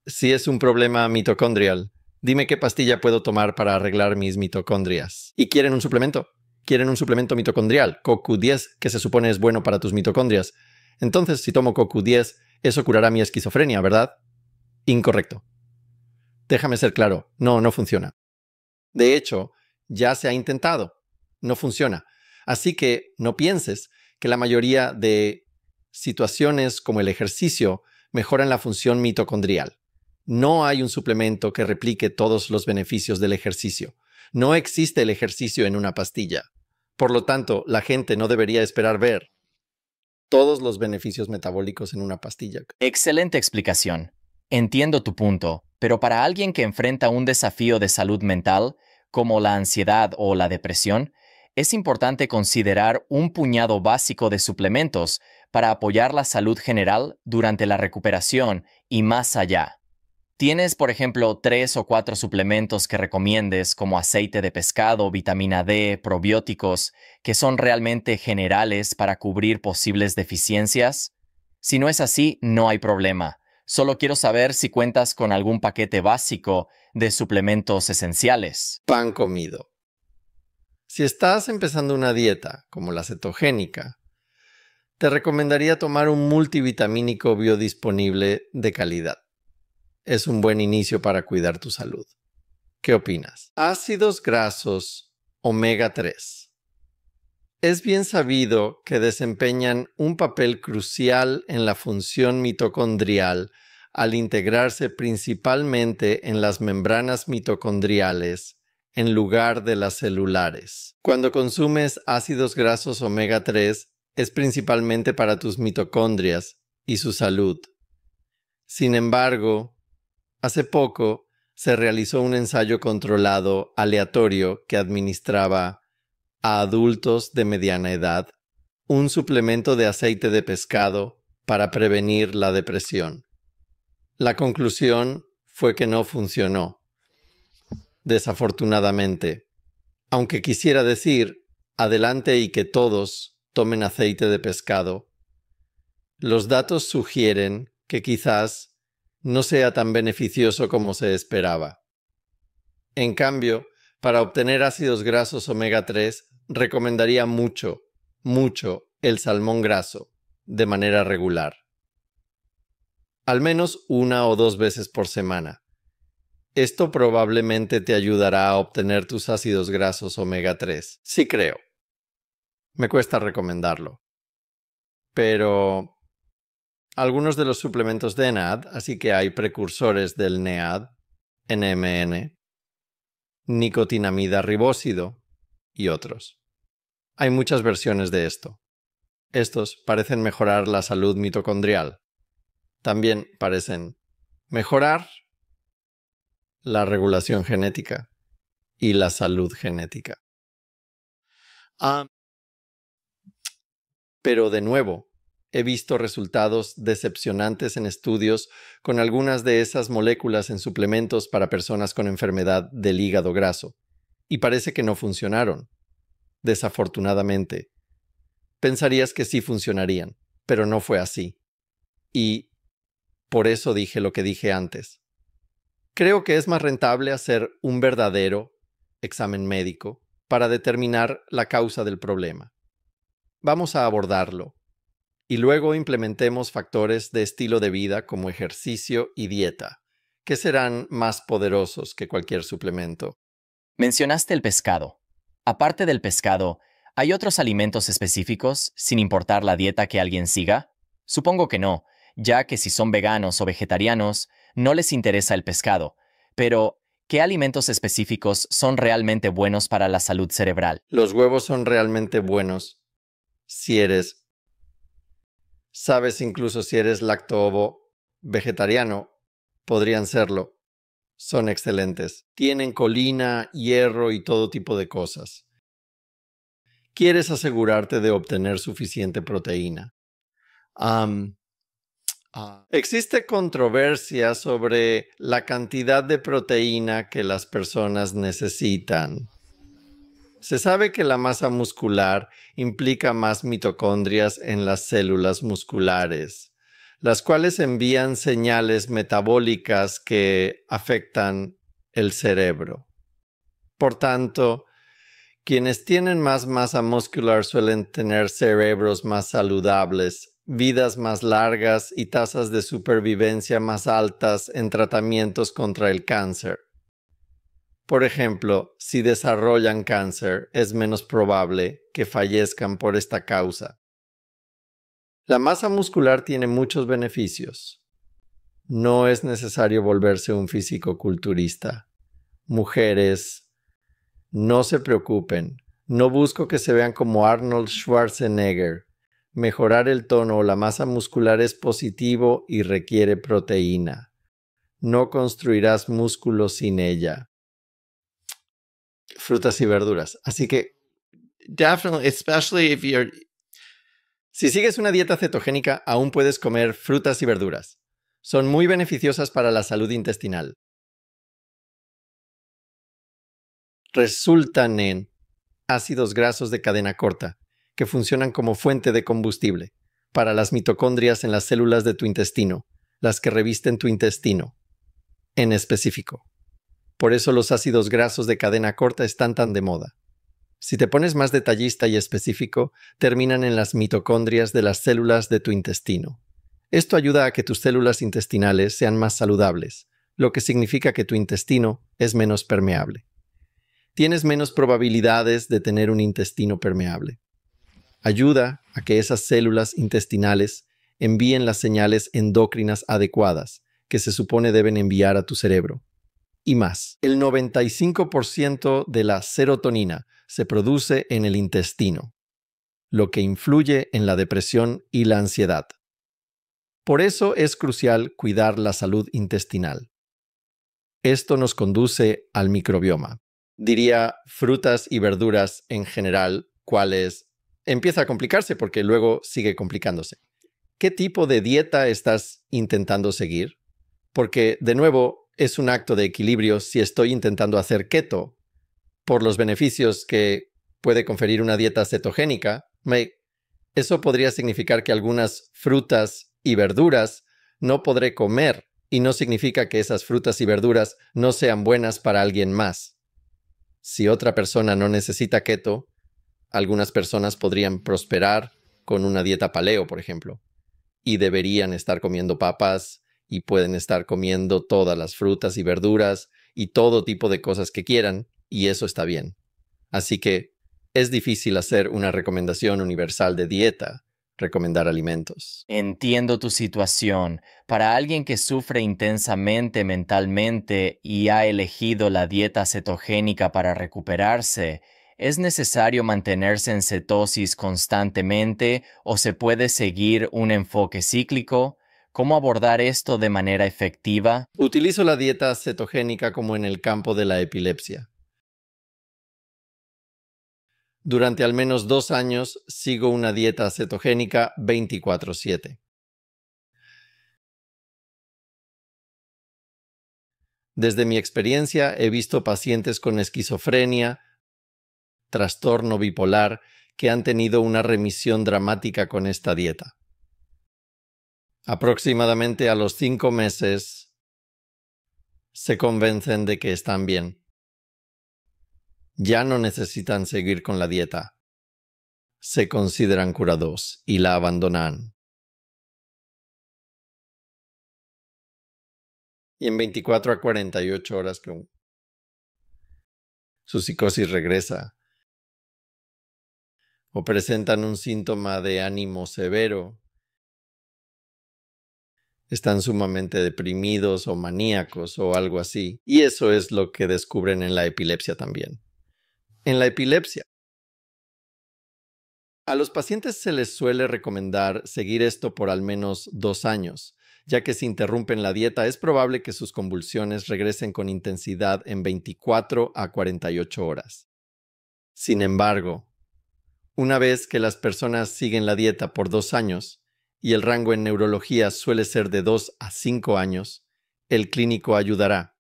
si es un problema mitocondrial, dime qué pastilla puedo tomar para arreglar mis mitocondrias. ¿Y quieren un suplemento? ¿Quieren un suplemento mitocondrial? CoQ10, que se supone es bueno para tus mitocondrias. Entonces, si tomo CoQ10, eso curará mi esquizofrenia, ¿verdad? Incorrecto. Déjame ser claro, no, no funciona. De hecho, ya se ha intentado, no funciona. Así que no pienses que la mayoría de situaciones como el ejercicio mejoran la función mitocondrial. No hay un suplemento que replique todos los beneficios del ejercicio. No existe el ejercicio en una pastilla. Por lo tanto, la gente no debería esperar ver todos los beneficios metabólicos en una pastilla. Excelente explicación. Entiendo tu punto, pero para alguien que enfrenta un desafío de salud mental, como la ansiedad o la depresión, es importante considerar un puñado básico de suplementos para apoyar la salud general durante la recuperación y más allá. ¿Tienes, por ejemplo, tres o cuatro suplementos que recomiendes, como aceite de pescado, vitamina D, probióticos, que son realmente generales para cubrir posibles deficiencias? Si no es así, no hay problema. Solo quiero saber si cuentas con algún paquete básico de suplementos esenciales. Pan comido. Si estás empezando una dieta, como la cetogénica, te recomendaría tomar un multivitamínico biodisponible de calidad es un buen inicio para cuidar tu salud. ¿Qué opinas? Ácidos grasos omega 3. Es bien sabido que desempeñan un papel crucial en la función mitocondrial al integrarse principalmente en las membranas mitocondriales en lugar de las celulares. Cuando consumes ácidos grasos omega 3 es principalmente para tus mitocondrias y su salud. Sin embargo, Hace poco se realizó un ensayo controlado aleatorio que administraba a adultos de mediana edad un suplemento de aceite de pescado para prevenir la depresión. La conclusión fue que no funcionó. Desafortunadamente, aunque quisiera decir, adelante y que todos tomen aceite de pescado, los datos sugieren que quizás no sea tan beneficioso como se esperaba. En cambio, para obtener ácidos grasos omega 3, recomendaría mucho, mucho el salmón graso, de manera regular. Al menos una o dos veces por semana. Esto probablemente te ayudará a obtener tus ácidos grasos omega 3, sí creo. Me cuesta recomendarlo. Pero algunos de los suplementos de NAD, así que hay precursores del NEAD, NMN, nicotinamida ribósido y otros. Hay muchas versiones de esto. Estos parecen mejorar la salud mitocondrial. También parecen mejorar la regulación genética y la salud genética. Ah, pero de nuevo, He visto resultados decepcionantes en estudios con algunas de esas moléculas en suplementos para personas con enfermedad del hígado graso, y parece que no funcionaron. Desafortunadamente. Pensarías que sí funcionarían, pero no fue así. Y por eso dije lo que dije antes. Creo que es más rentable hacer un verdadero examen médico para determinar la causa del problema. Vamos a abordarlo y luego implementemos factores de estilo de vida como ejercicio y dieta, que serán más poderosos que cualquier suplemento. Mencionaste el pescado. Aparte del pescado, ¿hay otros alimentos específicos, sin importar la dieta que alguien siga? Supongo que no, ya que si son veganos o vegetarianos, no les interesa el pescado. Pero, ¿qué alimentos específicos son realmente buenos para la salud cerebral? Los huevos son realmente buenos si eres Sabes incluso si eres lactoobo vegetariano, podrían serlo. Son excelentes. Tienen colina, hierro y todo tipo de cosas. Quieres asegurarte de obtener suficiente proteína. Ah, existe controversia sobre la cantidad de proteína que las personas necesitan. Se sabe que la masa muscular implica más mitocondrias en las células musculares, las cuales envían señales metabólicas que afectan el cerebro. Por tanto, quienes tienen más masa muscular suelen tener cerebros más saludables, vidas más largas y tasas de supervivencia más altas en tratamientos contra el cáncer. Por ejemplo, si desarrollan cáncer, es menos probable que fallezcan por esta causa. La masa muscular tiene muchos beneficios. No es necesario volverse un físico culturista. Mujeres, no se preocupen. No busco que se vean como Arnold Schwarzenegger. Mejorar el tono o la masa muscular es positivo y requiere proteína. No construirás músculo sin ella frutas y verduras. Así que, Si sigues una dieta cetogénica, aún puedes comer frutas y verduras. Son muy beneficiosas para la salud intestinal. Resultan en ácidos grasos de cadena corta, que funcionan como fuente de combustible para las mitocondrias en las células de tu intestino, las que revisten tu intestino, en específico. Por eso los ácidos grasos de cadena corta están tan de moda. Si te pones más detallista y específico, terminan en las mitocondrias de las células de tu intestino. Esto ayuda a que tus células intestinales sean más saludables, lo que significa que tu intestino es menos permeable. Tienes menos probabilidades de tener un intestino permeable. Ayuda a que esas células intestinales envíen las señales endócrinas adecuadas que se supone deben enviar a tu cerebro y más. El 95% de la serotonina se produce en el intestino, lo que influye en la depresión y la ansiedad. Por eso es crucial cuidar la salud intestinal. Esto nos conduce al microbioma. Diría frutas y verduras en general, cuáles… empieza a complicarse porque luego sigue complicándose. ¿Qué tipo de dieta estás intentando seguir? Porque, de nuevo, es un acto de equilibrio si estoy intentando hacer keto por los beneficios que puede conferir una dieta cetogénica, eso podría significar que algunas frutas y verduras no podré comer y no significa que esas frutas y verduras no sean buenas para alguien más. Si otra persona no necesita keto, algunas personas podrían prosperar con una dieta paleo, por ejemplo, y deberían estar comiendo papas, y pueden estar comiendo todas las frutas y verduras y todo tipo de cosas que quieran, y eso está bien. Así que es difícil hacer una recomendación universal de dieta, recomendar alimentos. Entiendo tu situación. Para alguien que sufre intensamente mentalmente y ha elegido la dieta cetogénica para recuperarse, ¿es necesario mantenerse en cetosis constantemente o se puede seguir un enfoque cíclico? ¿Cómo abordar esto de manera efectiva? Utilizo la dieta cetogénica como en el campo de la epilepsia. Durante al menos dos años sigo una dieta cetogénica 24/7. Desde mi experiencia he visto pacientes con esquizofrenia, trastorno bipolar, que han tenido una remisión dramática con esta dieta aproximadamente a los cinco meses, se convencen de que están bien. Ya no necesitan seguir con la dieta. Se consideran curados y la abandonan. Y en 24 a 48 horas su psicosis regresa o presentan un síntoma de ánimo severo están sumamente deprimidos o maníacos o algo así. Y eso es lo que descubren en la epilepsia también. En la epilepsia. A los pacientes se les suele recomendar seguir esto por al menos dos años, ya que si interrumpen la dieta es probable que sus convulsiones regresen con intensidad en 24 a 48 horas. Sin embargo, una vez que las personas siguen la dieta por dos años, y el rango en neurología suele ser de 2 a 5 años, el clínico ayudará.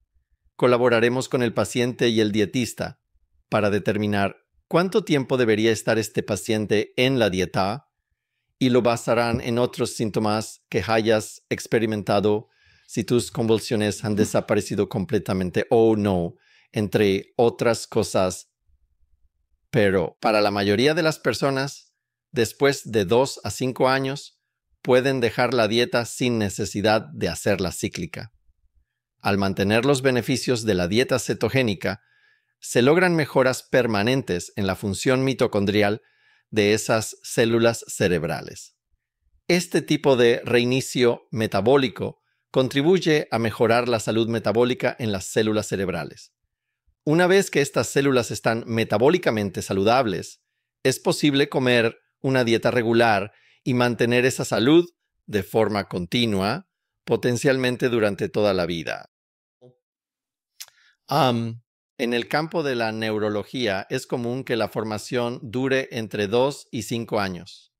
Colaboraremos con el paciente y el dietista para determinar cuánto tiempo debería estar este paciente en la dieta y lo basarán en otros síntomas que hayas experimentado si tus convulsiones han desaparecido completamente o no, entre otras cosas. Pero para la mayoría de las personas, después de 2 a 5 años, pueden dejar la dieta sin necesidad de hacerla cíclica. Al mantener los beneficios de la dieta cetogénica, se logran mejoras permanentes en la función mitocondrial de esas células cerebrales. Este tipo de reinicio metabólico contribuye a mejorar la salud metabólica en las células cerebrales. Una vez que estas células están metabólicamente saludables, es posible comer una dieta regular y mantener esa salud de forma continua, potencialmente durante toda la vida. en el campo de la neurología es común que la formación dure entre 2 y 5 años.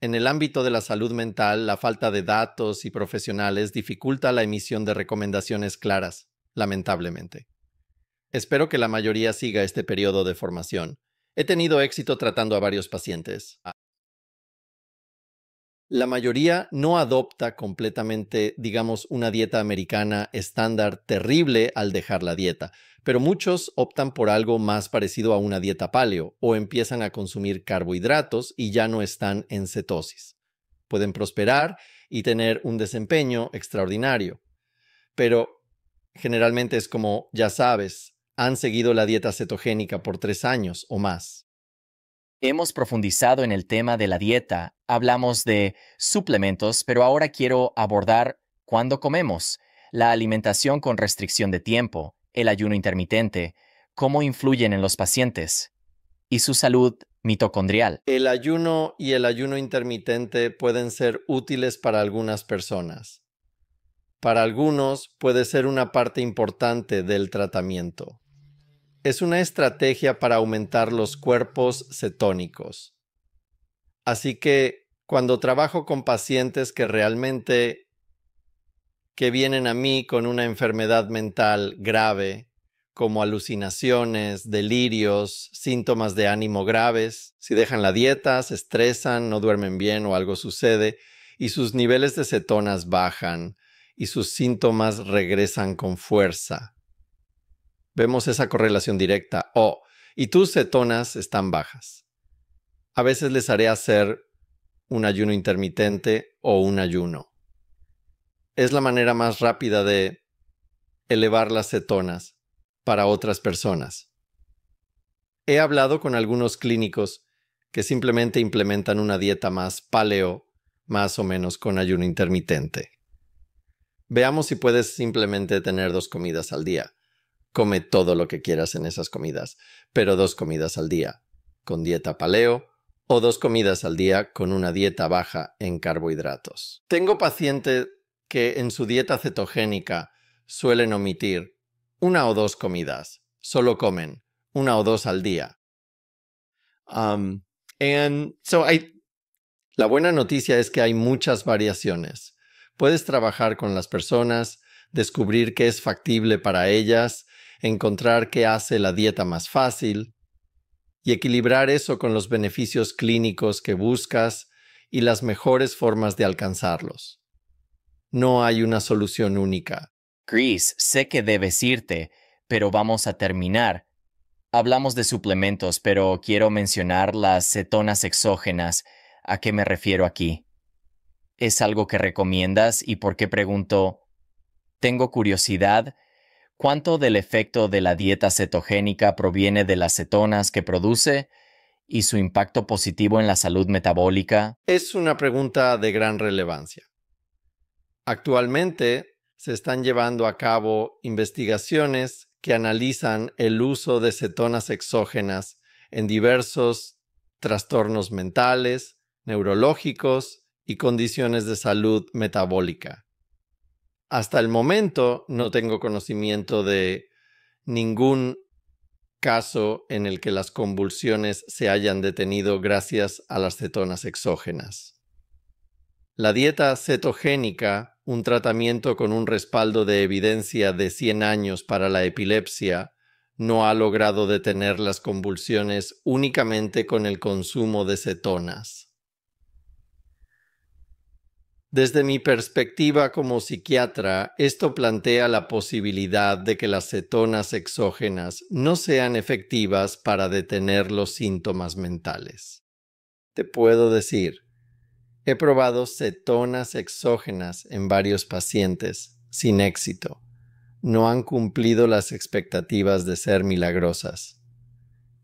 En el ámbito de la salud mental, la falta de datos y profesionales dificulta la emisión de recomendaciones claras, lamentablemente. Espero que la mayoría siga este periodo de formación. He tenido éxito tratando a varios pacientes la mayoría no adopta completamente, digamos, una dieta americana estándar terrible al dejar la dieta, pero muchos optan por algo más parecido a una dieta paleo o empiezan a consumir carbohidratos y ya no están en cetosis. Pueden prosperar y tener un desempeño extraordinario, pero generalmente es como, ya sabes, han seguido la dieta cetogénica por tres años o más. Hemos profundizado en el tema de la dieta, hablamos de suplementos, pero ahora quiero abordar cuándo comemos, la alimentación con restricción de tiempo, el ayuno intermitente, cómo influyen en los pacientes y su salud mitocondrial. El ayuno y el ayuno intermitente pueden ser útiles para algunas personas. Para algunos puede ser una parte importante del tratamiento es una estrategia para aumentar los cuerpos cetónicos. Así que cuando trabajo con pacientes que realmente que vienen a mí con una enfermedad mental grave, como alucinaciones, delirios, síntomas de ánimo graves, si dejan la dieta, se estresan, no duermen bien o algo sucede, y sus niveles de cetonas bajan y sus síntomas regresan con fuerza. Vemos esa correlación directa. O, oh, y tus cetonas están bajas. A veces les haré hacer un ayuno intermitente o un ayuno. Es la manera más rápida de elevar las cetonas para otras personas. He hablado con algunos clínicos que simplemente implementan una dieta más paleo, más o menos con ayuno intermitente. Veamos si puedes simplemente tener dos comidas al día. Come todo lo que quieras en esas comidas, pero dos comidas al día, con dieta paleo o dos comidas al día con una dieta baja en carbohidratos. Tengo pacientes que en su dieta cetogénica suelen omitir una o dos comidas, solo comen una o dos al día. Um, la buena noticia es que hay muchas variaciones. Puedes trabajar con las personas, descubrir qué es factible para ellas encontrar qué hace la dieta más fácil y equilibrar eso con los beneficios clínicos que buscas y las mejores formas de alcanzarlos. No hay una solución única. Chris, sé que debes irte, pero vamos a terminar. Hablamos de suplementos, pero quiero mencionar las cetonas exógenas. ¿A qué me refiero aquí? ¿Es algo que recomiendas y por qué pregunto? Tengo curiosidad ¿Cuánto del efecto de la dieta cetogénica proviene de las cetonas que produce y su impacto positivo en la salud metabólica? Es una pregunta de gran relevancia. Actualmente se están llevando a cabo investigaciones que analizan el uso de cetonas exógenas en diversos trastornos mentales, neurológicos y condiciones de salud metabólica hasta el momento no tengo conocimiento de ningún caso en el que las convulsiones se hayan detenido gracias a las cetonas exógenas. La dieta cetogénica, un tratamiento con un respaldo de evidencia de 100 años para la epilepsia, no ha logrado detener las convulsiones únicamente con el consumo de cetonas. Desde mi perspectiva como psiquiatra, esto plantea la posibilidad de que las cetonas exógenas no sean efectivas para detener los síntomas mentales. Te puedo decir, he probado cetonas exógenas en varios pacientes, sin éxito. No han cumplido las expectativas de ser milagrosas.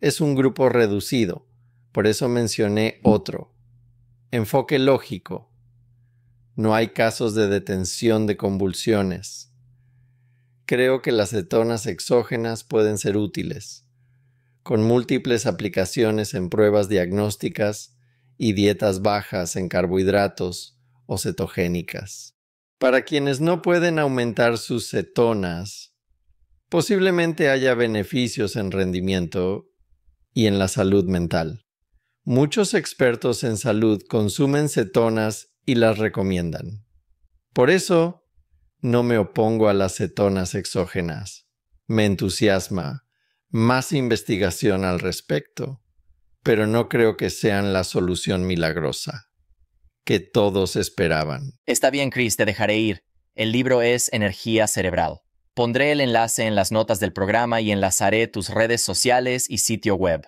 Es un grupo reducido, por eso mencioné otro. Enfoque lógico, no hay casos de detención de convulsiones. Creo que las cetonas exógenas pueden ser útiles, con múltiples aplicaciones en pruebas diagnósticas y dietas bajas en carbohidratos o cetogénicas. Para quienes no pueden aumentar sus cetonas, posiblemente haya beneficios en rendimiento y en la salud mental. Muchos expertos en salud consumen cetonas y las recomiendan. Por eso, no me opongo a las cetonas exógenas. Me entusiasma más investigación al respecto, pero no creo que sean la solución milagrosa que todos esperaban. Está bien, Chris, te dejaré ir. El libro es Energía Cerebral. Pondré el enlace en las notas del programa y enlazaré tus redes sociales y sitio web.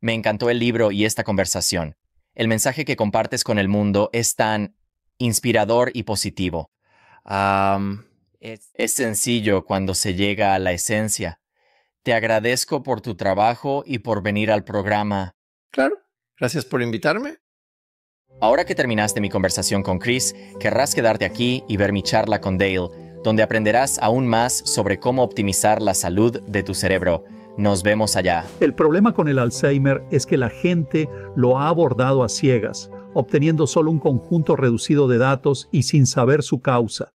Me encantó el libro y esta conversación el mensaje que compartes con el mundo es tan inspirador y positivo. es sencillo cuando se llega a la esencia. Te agradezco por tu trabajo y por venir al programa. Claro, gracias por invitarme. Ahora que terminaste mi conversación con Chris, querrás quedarte aquí y ver mi charla con Dale, donde aprenderás aún más sobre cómo optimizar la salud de tu cerebro. Nos vemos allá. El problema con el Alzheimer es que la gente lo ha abordado a ciegas, obteniendo solo un conjunto reducido de datos y sin saber su causa.